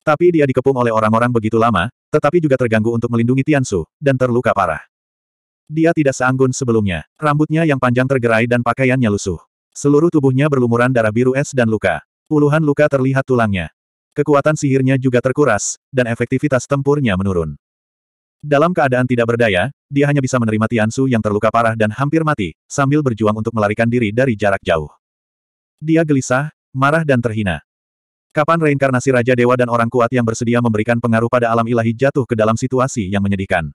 Tapi dia dikepung oleh orang-orang begitu lama, tetapi juga terganggu untuk melindungi Tian Su dan terluka parah. Dia tidak seanggun sebelumnya. Rambutnya yang panjang tergerai dan pakaiannya lusuh. Seluruh tubuhnya berlumuran darah biru es dan luka. Puluhan luka terlihat tulangnya. Kekuatan sihirnya juga terkuras, dan efektivitas tempurnya menurun. Dalam keadaan tidak berdaya, dia hanya bisa menerima Tiansu yang terluka parah dan hampir mati, sambil berjuang untuk melarikan diri dari jarak jauh. Dia gelisah, marah dan terhina. Kapan reinkarnasi Raja Dewa dan orang kuat yang bersedia memberikan pengaruh pada alam ilahi jatuh ke dalam situasi yang menyedihkan?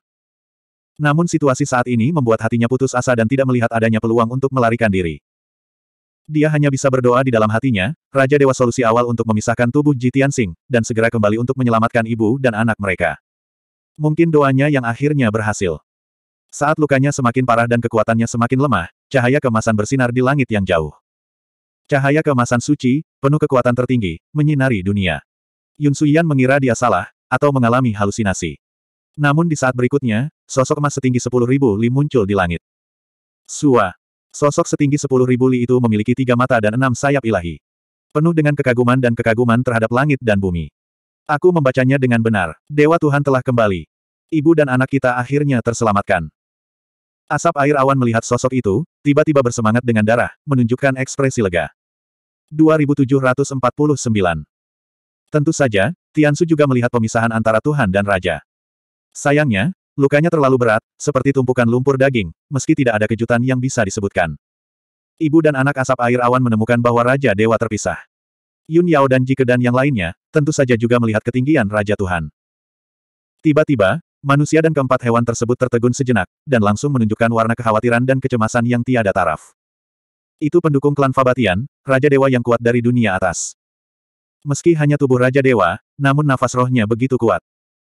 Namun situasi saat ini membuat hatinya putus asa dan tidak melihat adanya peluang untuk melarikan diri. Dia hanya bisa berdoa di dalam hatinya, Raja Dewa Solusi awal untuk memisahkan tubuh Ji Tianxing, dan segera kembali untuk menyelamatkan ibu dan anak mereka. Mungkin doanya yang akhirnya berhasil. Saat lukanya semakin parah dan kekuatannya semakin lemah, cahaya kemasan bersinar di langit yang jauh. Cahaya kemasan suci, penuh kekuatan tertinggi, menyinari dunia. Yun Suyan mengira dia salah, atau mengalami halusinasi. Namun di saat berikutnya, Sosok emas setinggi sepuluh ribu li muncul di langit. Sua. Sosok setinggi 10.000 li itu memiliki tiga mata dan enam sayap ilahi. Penuh dengan kekaguman dan kekaguman terhadap langit dan bumi. Aku membacanya dengan benar. Dewa Tuhan telah kembali. Ibu dan anak kita akhirnya terselamatkan. Asap air awan melihat sosok itu, tiba-tiba bersemangat dengan darah, menunjukkan ekspresi lega. 2749 Tentu saja, Tian Su juga melihat pemisahan antara Tuhan dan Raja. Sayangnya, Lukanya terlalu berat, seperti tumpukan lumpur daging, meski tidak ada kejutan yang bisa disebutkan. Ibu dan anak asap air awan menemukan bahwa Raja Dewa terpisah. Yun Yao dan Ji Kedan yang lainnya, tentu saja juga melihat ketinggian Raja Tuhan. Tiba-tiba, manusia dan keempat hewan tersebut tertegun sejenak, dan langsung menunjukkan warna kekhawatiran dan kecemasan yang tiada taraf. Itu pendukung klan Fabatian, Raja Dewa yang kuat dari dunia atas. Meski hanya tubuh Raja Dewa, namun nafas rohnya begitu kuat.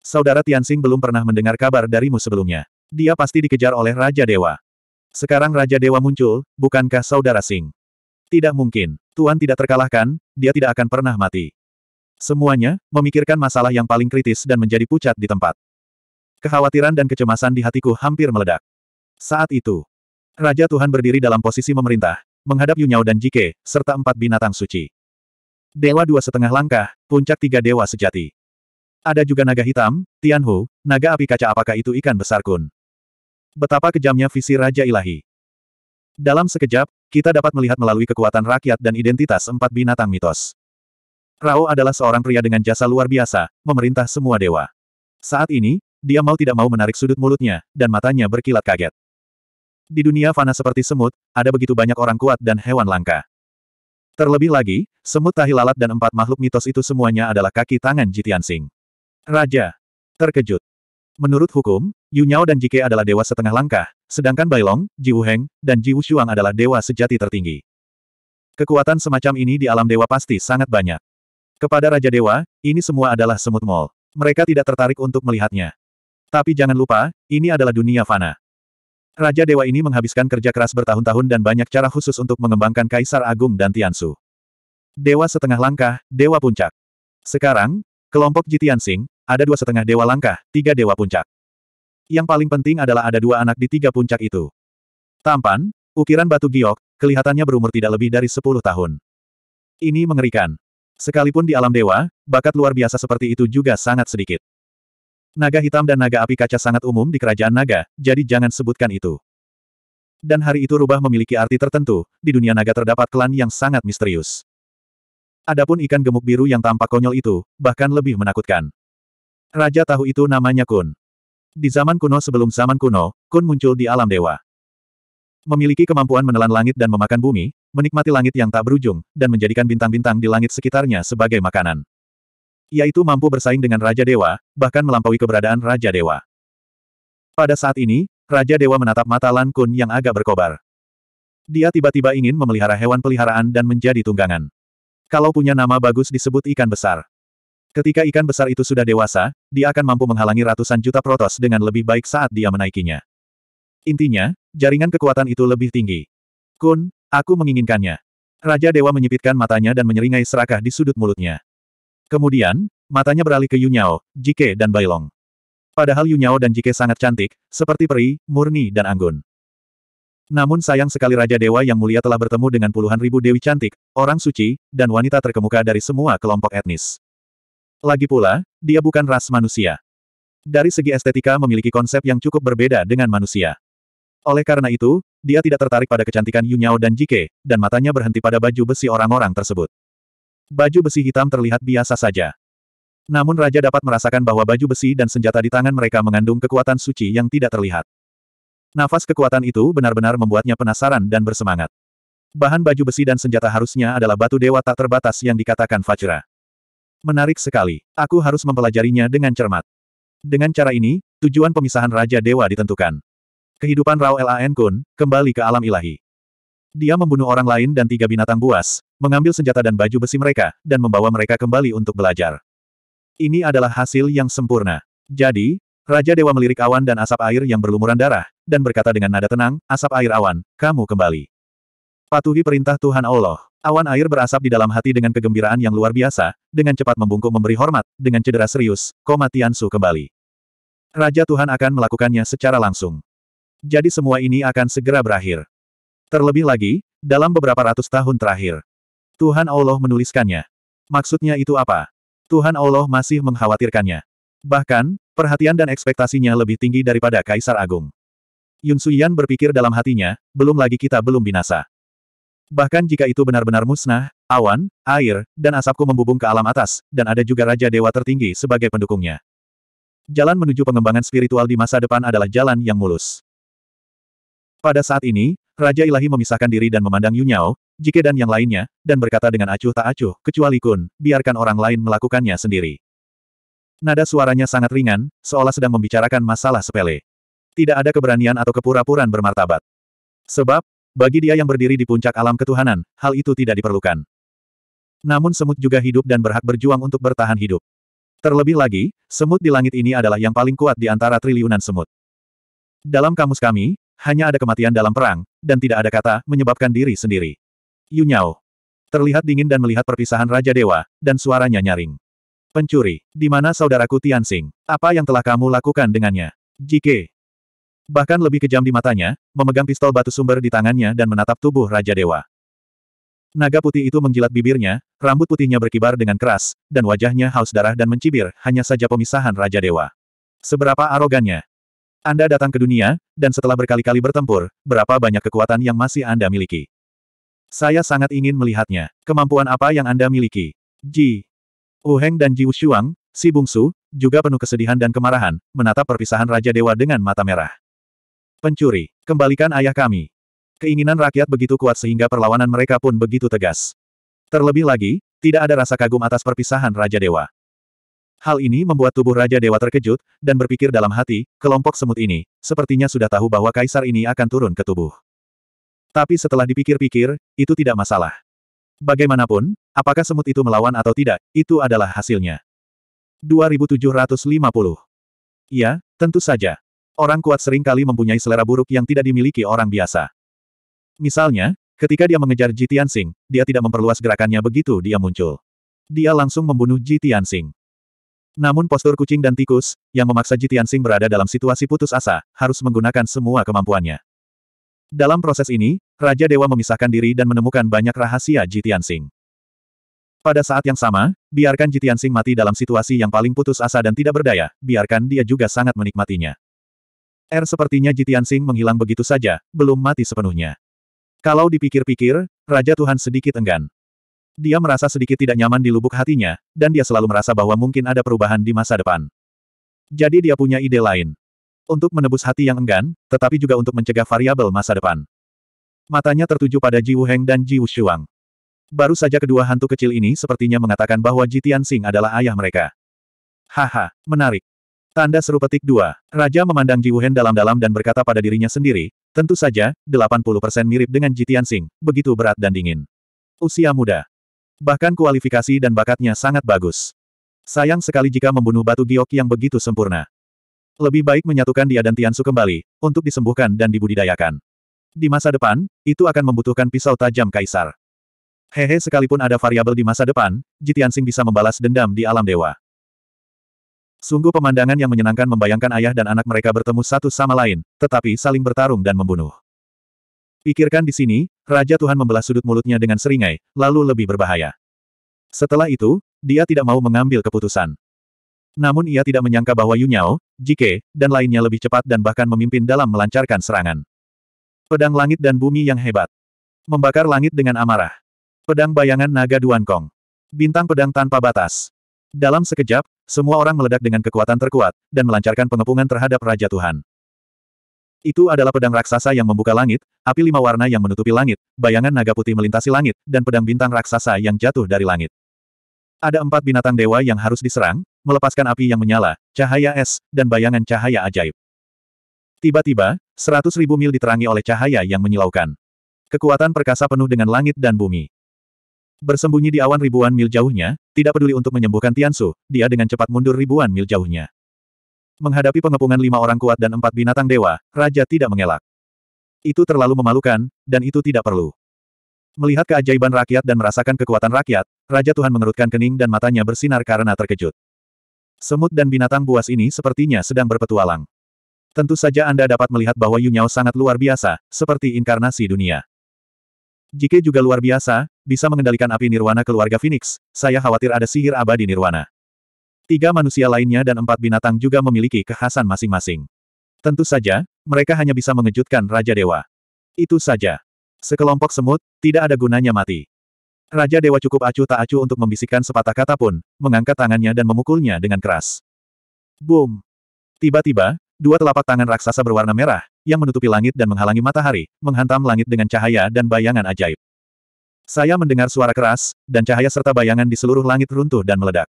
Saudara Tianxing belum pernah mendengar kabar darimu sebelumnya. Dia pasti dikejar oleh Raja Dewa. Sekarang Raja Dewa muncul, bukankah saudara Sing? Tidak mungkin. Tuan tidak terkalahkan, dia tidak akan pernah mati. Semuanya, memikirkan masalah yang paling kritis dan menjadi pucat di tempat. Kekhawatiran dan kecemasan di hatiku hampir meledak. Saat itu, Raja Tuhan berdiri dalam posisi memerintah, menghadap Yunyao dan Jike, serta empat binatang suci. Dewa dua setengah langkah, puncak tiga dewa sejati. Ada juga naga hitam, Tianhu, naga api kaca apakah itu ikan besar kun? Betapa kejamnya visi Raja Ilahi. Dalam sekejap, kita dapat melihat melalui kekuatan rakyat dan identitas empat binatang mitos. Rao adalah seorang pria dengan jasa luar biasa, memerintah semua dewa. Saat ini, dia mau tidak mau menarik sudut mulutnya, dan matanya berkilat kaget. Di dunia fana seperti semut, ada begitu banyak orang kuat dan hewan langka. Terlebih lagi, semut tahi lalat dan empat makhluk mitos itu semuanya adalah kaki tangan Jitian Singh. Raja. Terkejut. Menurut hukum, Yu Nyao dan Jike adalah dewa setengah langkah, sedangkan Bailong, Ji Wuheng, dan Ji Wushuang adalah dewa sejati tertinggi. Kekuatan semacam ini di alam dewa pasti sangat banyak. Kepada Raja Dewa, ini semua adalah semut mol. Mereka tidak tertarik untuk melihatnya. Tapi jangan lupa, ini adalah dunia fana. Raja Dewa ini menghabiskan kerja keras bertahun-tahun dan banyak cara khusus untuk mengembangkan Kaisar Agung dan Tiansu. Dewa setengah langkah, Dewa Puncak. Sekarang, kelompok Jitiansing, ada dua setengah dewa langkah, tiga dewa puncak. Yang paling penting adalah ada dua anak di tiga puncak itu. Tampan, ukiran batu giok, kelihatannya berumur tidak lebih dari sepuluh tahun. Ini mengerikan. Sekalipun di alam dewa, bakat luar biasa seperti itu juga sangat sedikit. Naga hitam dan naga api kaca sangat umum di kerajaan naga, jadi jangan sebutkan itu. Dan hari itu rubah memiliki arti tertentu, di dunia naga terdapat klan yang sangat misterius. Adapun ikan gemuk biru yang tampak konyol itu, bahkan lebih menakutkan. Raja tahu itu namanya Kun. Di zaman kuno sebelum zaman kuno, Kun muncul di alam dewa. Memiliki kemampuan menelan langit dan memakan bumi, menikmati langit yang tak berujung, dan menjadikan bintang-bintang di langit sekitarnya sebagai makanan. Ia itu mampu bersaing dengan Raja Dewa, bahkan melampaui keberadaan Raja Dewa. Pada saat ini, Raja Dewa menatap mata Lan Kun yang agak berkobar. Dia tiba-tiba ingin memelihara hewan peliharaan dan menjadi tunggangan. Kalau punya nama bagus disebut ikan besar. Ketika ikan besar itu sudah dewasa, dia akan mampu menghalangi ratusan juta protos dengan lebih baik saat dia menaikinya. Intinya, jaringan kekuatan itu lebih tinggi. Kun, aku menginginkannya. Raja Dewa menyipitkan matanya dan menyeringai serakah di sudut mulutnya. Kemudian, matanya beralih ke Yunyao, Jike dan Bailong. Padahal Yunyao dan Jike sangat cantik, seperti peri, murni dan anggun. Namun sayang sekali Raja Dewa yang mulia telah bertemu dengan puluhan ribu dewi cantik, orang suci, dan wanita terkemuka dari semua kelompok etnis. Lagi pula, dia bukan ras manusia. Dari segi estetika memiliki konsep yang cukup berbeda dengan manusia. Oleh karena itu, dia tidak tertarik pada kecantikan Yunyao dan Jike, dan matanya berhenti pada baju besi orang-orang tersebut. Baju besi hitam terlihat biasa saja. Namun Raja dapat merasakan bahwa baju besi dan senjata di tangan mereka mengandung kekuatan suci yang tidak terlihat. Nafas kekuatan itu benar-benar membuatnya penasaran dan bersemangat. Bahan baju besi dan senjata harusnya adalah batu dewa tak terbatas yang dikatakan Fajra. Menarik sekali. Aku harus mempelajarinya dengan cermat. Dengan cara ini, tujuan pemisahan Raja Dewa ditentukan. Kehidupan Rao Lan Kun, kembali ke alam ilahi. Dia membunuh orang lain dan tiga binatang buas, mengambil senjata dan baju besi mereka, dan membawa mereka kembali untuk belajar. Ini adalah hasil yang sempurna. Jadi, Raja Dewa melirik awan dan asap air yang berlumuran darah, dan berkata dengan nada tenang, asap air awan, kamu kembali. Patuhi perintah Tuhan Allah. Awan air berasap di dalam hati dengan kegembiraan yang luar biasa, dengan cepat membungkuk memberi hormat, dengan cedera serius, koma Tiansu kembali. Raja Tuhan akan melakukannya secara langsung. Jadi semua ini akan segera berakhir. Terlebih lagi, dalam beberapa ratus tahun terakhir. Tuhan Allah menuliskannya. Maksudnya itu apa? Tuhan Allah masih mengkhawatirkannya. Bahkan, perhatian dan ekspektasinya lebih tinggi daripada Kaisar Agung. Yun Suyan berpikir dalam hatinya, belum lagi kita belum binasa. Bahkan jika itu benar-benar musnah, awan, air, dan asapku membubung ke alam atas, dan ada juga Raja Dewa tertinggi sebagai pendukungnya. Jalan menuju pengembangan spiritual di masa depan adalah jalan yang mulus. Pada saat ini, Raja Ilahi memisahkan diri dan memandang Yunyao, Jike dan yang lainnya, dan berkata dengan acuh tak acuh, kecuali Kun, biarkan orang lain melakukannya sendiri. Nada suaranya sangat ringan, seolah sedang membicarakan masalah sepele. Tidak ada keberanian atau kepura-puran bermartabat. Sebab, bagi dia yang berdiri di puncak alam ketuhanan, hal itu tidak diperlukan. Namun semut juga hidup dan berhak berjuang untuk bertahan hidup. Terlebih lagi, semut di langit ini adalah yang paling kuat di antara triliunan semut. Dalam kamus kami, hanya ada kematian dalam perang, dan tidak ada kata menyebabkan diri sendiri. Yunyao. Terlihat dingin dan melihat perpisahan Raja Dewa, dan suaranya nyaring. Pencuri, di mana saudaraku Tianxing? Apa yang telah kamu lakukan dengannya? Jike, Bahkan lebih kejam di matanya, memegang pistol batu sumber di tangannya dan menatap tubuh Raja Dewa. Naga putih itu menjilat bibirnya, rambut putihnya berkibar dengan keras, dan wajahnya haus darah dan mencibir, hanya saja pemisahan Raja Dewa. Seberapa arogannya. Anda datang ke dunia, dan setelah berkali-kali bertempur, berapa banyak kekuatan yang masih Anda miliki? Saya sangat ingin melihatnya. Kemampuan apa yang Anda miliki? Ji. Uheng dan Ji Wushuang, si bungsu, juga penuh kesedihan dan kemarahan, menatap perpisahan Raja Dewa dengan mata merah. Pencuri, kembalikan ayah kami. Keinginan rakyat begitu kuat sehingga perlawanan mereka pun begitu tegas. Terlebih lagi, tidak ada rasa kagum atas perpisahan Raja Dewa. Hal ini membuat tubuh Raja Dewa terkejut, dan berpikir dalam hati, kelompok semut ini, sepertinya sudah tahu bahwa kaisar ini akan turun ke tubuh. Tapi setelah dipikir-pikir, itu tidak masalah. Bagaimanapun, apakah semut itu melawan atau tidak, itu adalah hasilnya. 2750 Ya, tentu saja. Orang kuat sering kali mempunyai selera buruk yang tidak dimiliki orang biasa. Misalnya, ketika dia mengejar Ji Tianxing, dia tidak memperluas gerakannya begitu dia muncul. Dia langsung membunuh Ji Tianxing. Namun postur kucing dan tikus, yang memaksa Ji Tianxing berada dalam situasi putus asa, harus menggunakan semua kemampuannya. Dalam proses ini, Raja Dewa memisahkan diri dan menemukan banyak rahasia Ji Tianxing. Pada saat yang sama, biarkan Ji Tianxing mati dalam situasi yang paling putus asa dan tidak berdaya, biarkan dia juga sangat menikmatinya. R sepertinya Jitian Sing menghilang begitu saja, belum mati sepenuhnya. Kalau dipikir-pikir, Raja Tuhan sedikit enggan. Dia merasa sedikit tidak nyaman di lubuk hatinya, dan dia selalu merasa bahwa mungkin ada perubahan di masa depan. Jadi dia punya ide lain. Untuk menebus hati yang enggan, tetapi juga untuk mencegah variabel masa depan. Matanya tertuju pada Ji Wuheng dan Ji Wushuang. Baru saja kedua hantu kecil ini sepertinya mengatakan bahwa Jitian Sing adalah ayah mereka. Haha, menarik. Tanda seru petik 2. Raja memandang Ji Wuhen dalam-dalam dan berkata pada dirinya sendiri, tentu saja, 80% mirip dengan Ji Tianxing, begitu berat dan dingin. Usia muda. Bahkan kualifikasi dan bakatnya sangat bagus. Sayang sekali jika membunuh batu giok yang begitu sempurna. Lebih baik menyatukan dia dan Tiansu kembali, untuk disembuhkan dan dibudidayakan. Di masa depan, itu akan membutuhkan pisau tajam kaisar. Hehe sekalipun ada variabel di masa depan, Jitian Sing bisa membalas dendam di alam dewa. Sungguh pemandangan yang menyenangkan membayangkan ayah dan anak mereka bertemu satu sama lain, tetapi saling bertarung dan membunuh. Pikirkan di sini, Raja Tuhan membelah sudut mulutnya dengan seringai, lalu lebih berbahaya. Setelah itu, dia tidak mau mengambil keputusan. Namun ia tidak menyangka bahwa Yunyao, Jike, dan lainnya lebih cepat dan bahkan memimpin dalam melancarkan serangan. Pedang langit dan bumi yang hebat. Membakar langit dengan amarah. Pedang bayangan naga Duan Kong. Bintang pedang tanpa batas. Dalam sekejap, semua orang meledak dengan kekuatan terkuat, dan melancarkan pengepungan terhadap Raja Tuhan. Itu adalah pedang raksasa yang membuka langit, api lima warna yang menutupi langit, bayangan naga putih melintasi langit, dan pedang bintang raksasa yang jatuh dari langit. Ada empat binatang dewa yang harus diserang, melepaskan api yang menyala, cahaya es, dan bayangan cahaya ajaib. Tiba-tiba, seratus ribu mil diterangi oleh cahaya yang menyilaukan. Kekuatan perkasa penuh dengan langit dan bumi. Bersembunyi di awan ribuan mil jauhnya, tidak peduli untuk menyembuhkan Tiansu, dia dengan cepat mundur ribuan mil jauhnya. Menghadapi pengepungan lima orang kuat dan empat binatang dewa, Raja tidak mengelak. Itu terlalu memalukan, dan itu tidak perlu. Melihat keajaiban rakyat dan merasakan kekuatan rakyat, Raja Tuhan mengerutkan kening dan matanya bersinar karena terkejut. Semut dan binatang buas ini sepertinya sedang berpetualang. Tentu saja Anda dapat melihat bahwa Yunyao sangat luar biasa, seperti inkarnasi dunia. Jika juga luar biasa, bisa mengendalikan api nirwana keluarga Phoenix, saya khawatir ada sihir abadi nirwana. Tiga manusia lainnya dan empat binatang juga memiliki kekhasan masing-masing. Tentu saja, mereka hanya bisa mengejutkan Raja Dewa. Itu saja. Sekelompok semut, tidak ada gunanya mati. Raja Dewa cukup acuh tak acuh untuk membisikkan sepatah kata pun, mengangkat tangannya dan memukulnya dengan keras. Boom! Tiba-tiba, Dua telapak tangan raksasa berwarna merah, yang menutupi langit dan menghalangi matahari, menghantam langit dengan cahaya dan bayangan ajaib. Saya mendengar suara keras, dan cahaya serta bayangan di seluruh langit runtuh dan meledak.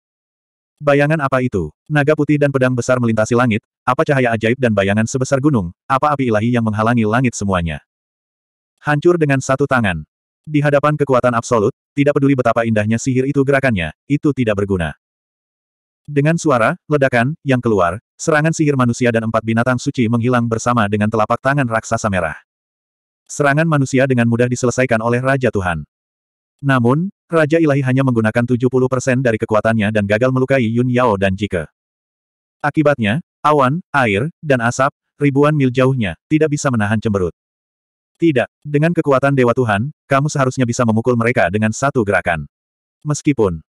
Bayangan apa itu? Naga putih dan pedang besar melintasi langit, apa cahaya ajaib dan bayangan sebesar gunung, apa api ilahi yang menghalangi langit semuanya. Hancur dengan satu tangan. Di hadapan kekuatan absolut, tidak peduli betapa indahnya sihir itu gerakannya, itu tidak berguna. Dengan suara, ledakan, yang keluar, serangan sihir manusia dan empat binatang suci menghilang bersama dengan telapak tangan raksasa merah. Serangan manusia dengan mudah diselesaikan oleh Raja Tuhan. Namun, Raja Ilahi hanya menggunakan 70% dari kekuatannya dan gagal melukai Yun Yao dan Jike. Akibatnya, awan, air, dan asap, ribuan mil jauhnya, tidak bisa menahan cemberut. Tidak, dengan kekuatan Dewa Tuhan, kamu seharusnya bisa memukul mereka dengan satu gerakan. Meskipun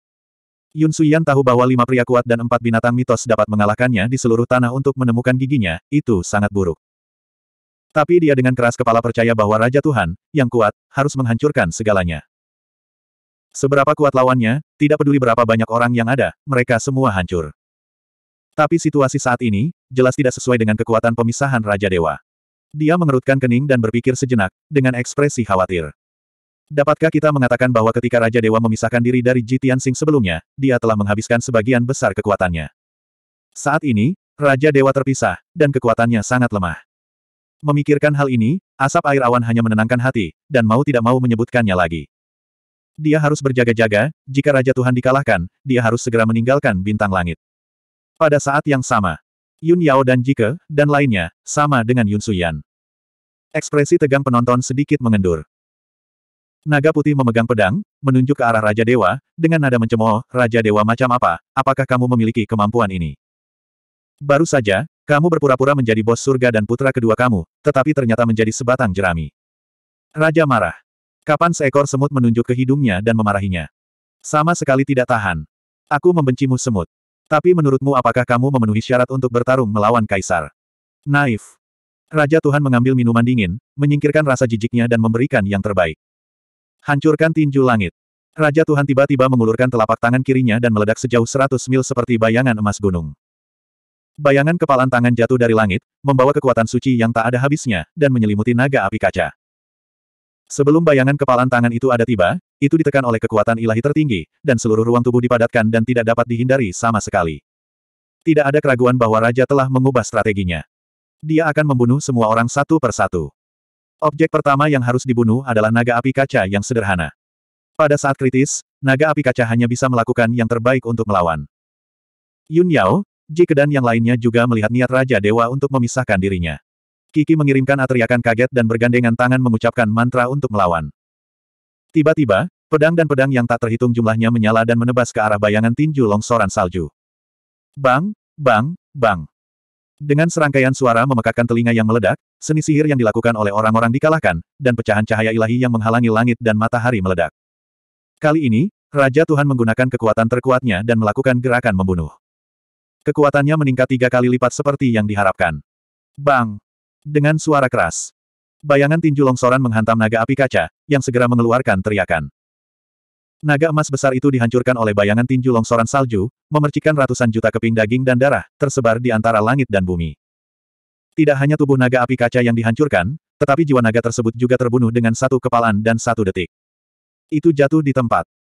Yun Suyan tahu bahwa lima pria kuat dan empat binatang mitos dapat mengalahkannya di seluruh tanah untuk menemukan giginya, itu sangat buruk. Tapi dia dengan keras kepala percaya bahwa Raja Tuhan, yang kuat, harus menghancurkan segalanya. Seberapa kuat lawannya, tidak peduli berapa banyak orang yang ada, mereka semua hancur. Tapi situasi saat ini, jelas tidak sesuai dengan kekuatan pemisahan Raja Dewa. Dia mengerutkan kening dan berpikir sejenak, dengan ekspresi khawatir. Dapatkah kita mengatakan bahwa ketika Raja Dewa memisahkan diri dari Jitian Tianxing sebelumnya, dia telah menghabiskan sebagian besar kekuatannya. Saat ini, Raja Dewa terpisah, dan kekuatannya sangat lemah. Memikirkan hal ini, asap air awan hanya menenangkan hati, dan mau tidak mau menyebutkannya lagi. Dia harus berjaga-jaga, jika Raja Tuhan dikalahkan, dia harus segera meninggalkan bintang langit. Pada saat yang sama, Yun Yao dan Jike, dan lainnya, sama dengan Yun Suyan. Ekspresi tegang penonton sedikit mengendur. Naga putih memegang pedang, menunjuk ke arah Raja Dewa, dengan nada mencemooh, Raja Dewa macam apa, apakah kamu memiliki kemampuan ini? Baru saja, kamu berpura-pura menjadi bos surga dan putra kedua kamu, tetapi ternyata menjadi sebatang jerami. Raja marah. Kapan seekor semut menunjuk ke hidungnya dan memarahinya? Sama sekali tidak tahan. Aku membencimu semut. Tapi menurutmu apakah kamu memenuhi syarat untuk bertarung melawan kaisar? Naif. Raja Tuhan mengambil minuman dingin, menyingkirkan rasa jijiknya dan memberikan yang terbaik. Hancurkan tinju langit. Raja Tuhan tiba-tiba mengulurkan telapak tangan kirinya dan meledak sejauh 100 mil seperti bayangan emas gunung. Bayangan kepalan tangan jatuh dari langit, membawa kekuatan suci yang tak ada habisnya, dan menyelimuti naga api kaca. Sebelum bayangan kepalan tangan itu ada tiba, itu ditekan oleh kekuatan ilahi tertinggi, dan seluruh ruang tubuh dipadatkan dan tidak dapat dihindari sama sekali. Tidak ada keraguan bahwa Raja telah mengubah strateginya. Dia akan membunuh semua orang satu persatu. Objek pertama yang harus dibunuh adalah naga api kaca yang sederhana. Pada saat kritis, naga api kaca hanya bisa melakukan yang terbaik untuk melawan. Yun Yao, Jike dan yang lainnya juga melihat niat Raja Dewa untuk memisahkan dirinya. Kiki mengirimkan ateriakan kaget dan bergandengan tangan mengucapkan mantra untuk melawan. Tiba-tiba, pedang dan pedang yang tak terhitung jumlahnya menyala dan menebas ke arah bayangan tinju longsoran salju. Bang, bang, bang. Dengan serangkaian suara memekakkan telinga yang meledak, seni sihir yang dilakukan oleh orang-orang dikalahkan, dan pecahan cahaya ilahi yang menghalangi langit dan matahari meledak. Kali ini, Raja Tuhan menggunakan kekuatan terkuatnya dan melakukan gerakan membunuh. Kekuatannya meningkat tiga kali lipat seperti yang diharapkan. Bang! Dengan suara keras. Bayangan tinju longsoran menghantam naga api kaca, yang segera mengeluarkan teriakan. Naga emas besar itu dihancurkan oleh bayangan tinju longsoran salju, memercikan ratusan juta keping daging dan darah, tersebar di antara langit dan bumi. Tidak hanya tubuh naga api kaca yang dihancurkan, tetapi jiwa naga tersebut juga terbunuh dengan satu kepalan dan satu detik. Itu jatuh di tempat.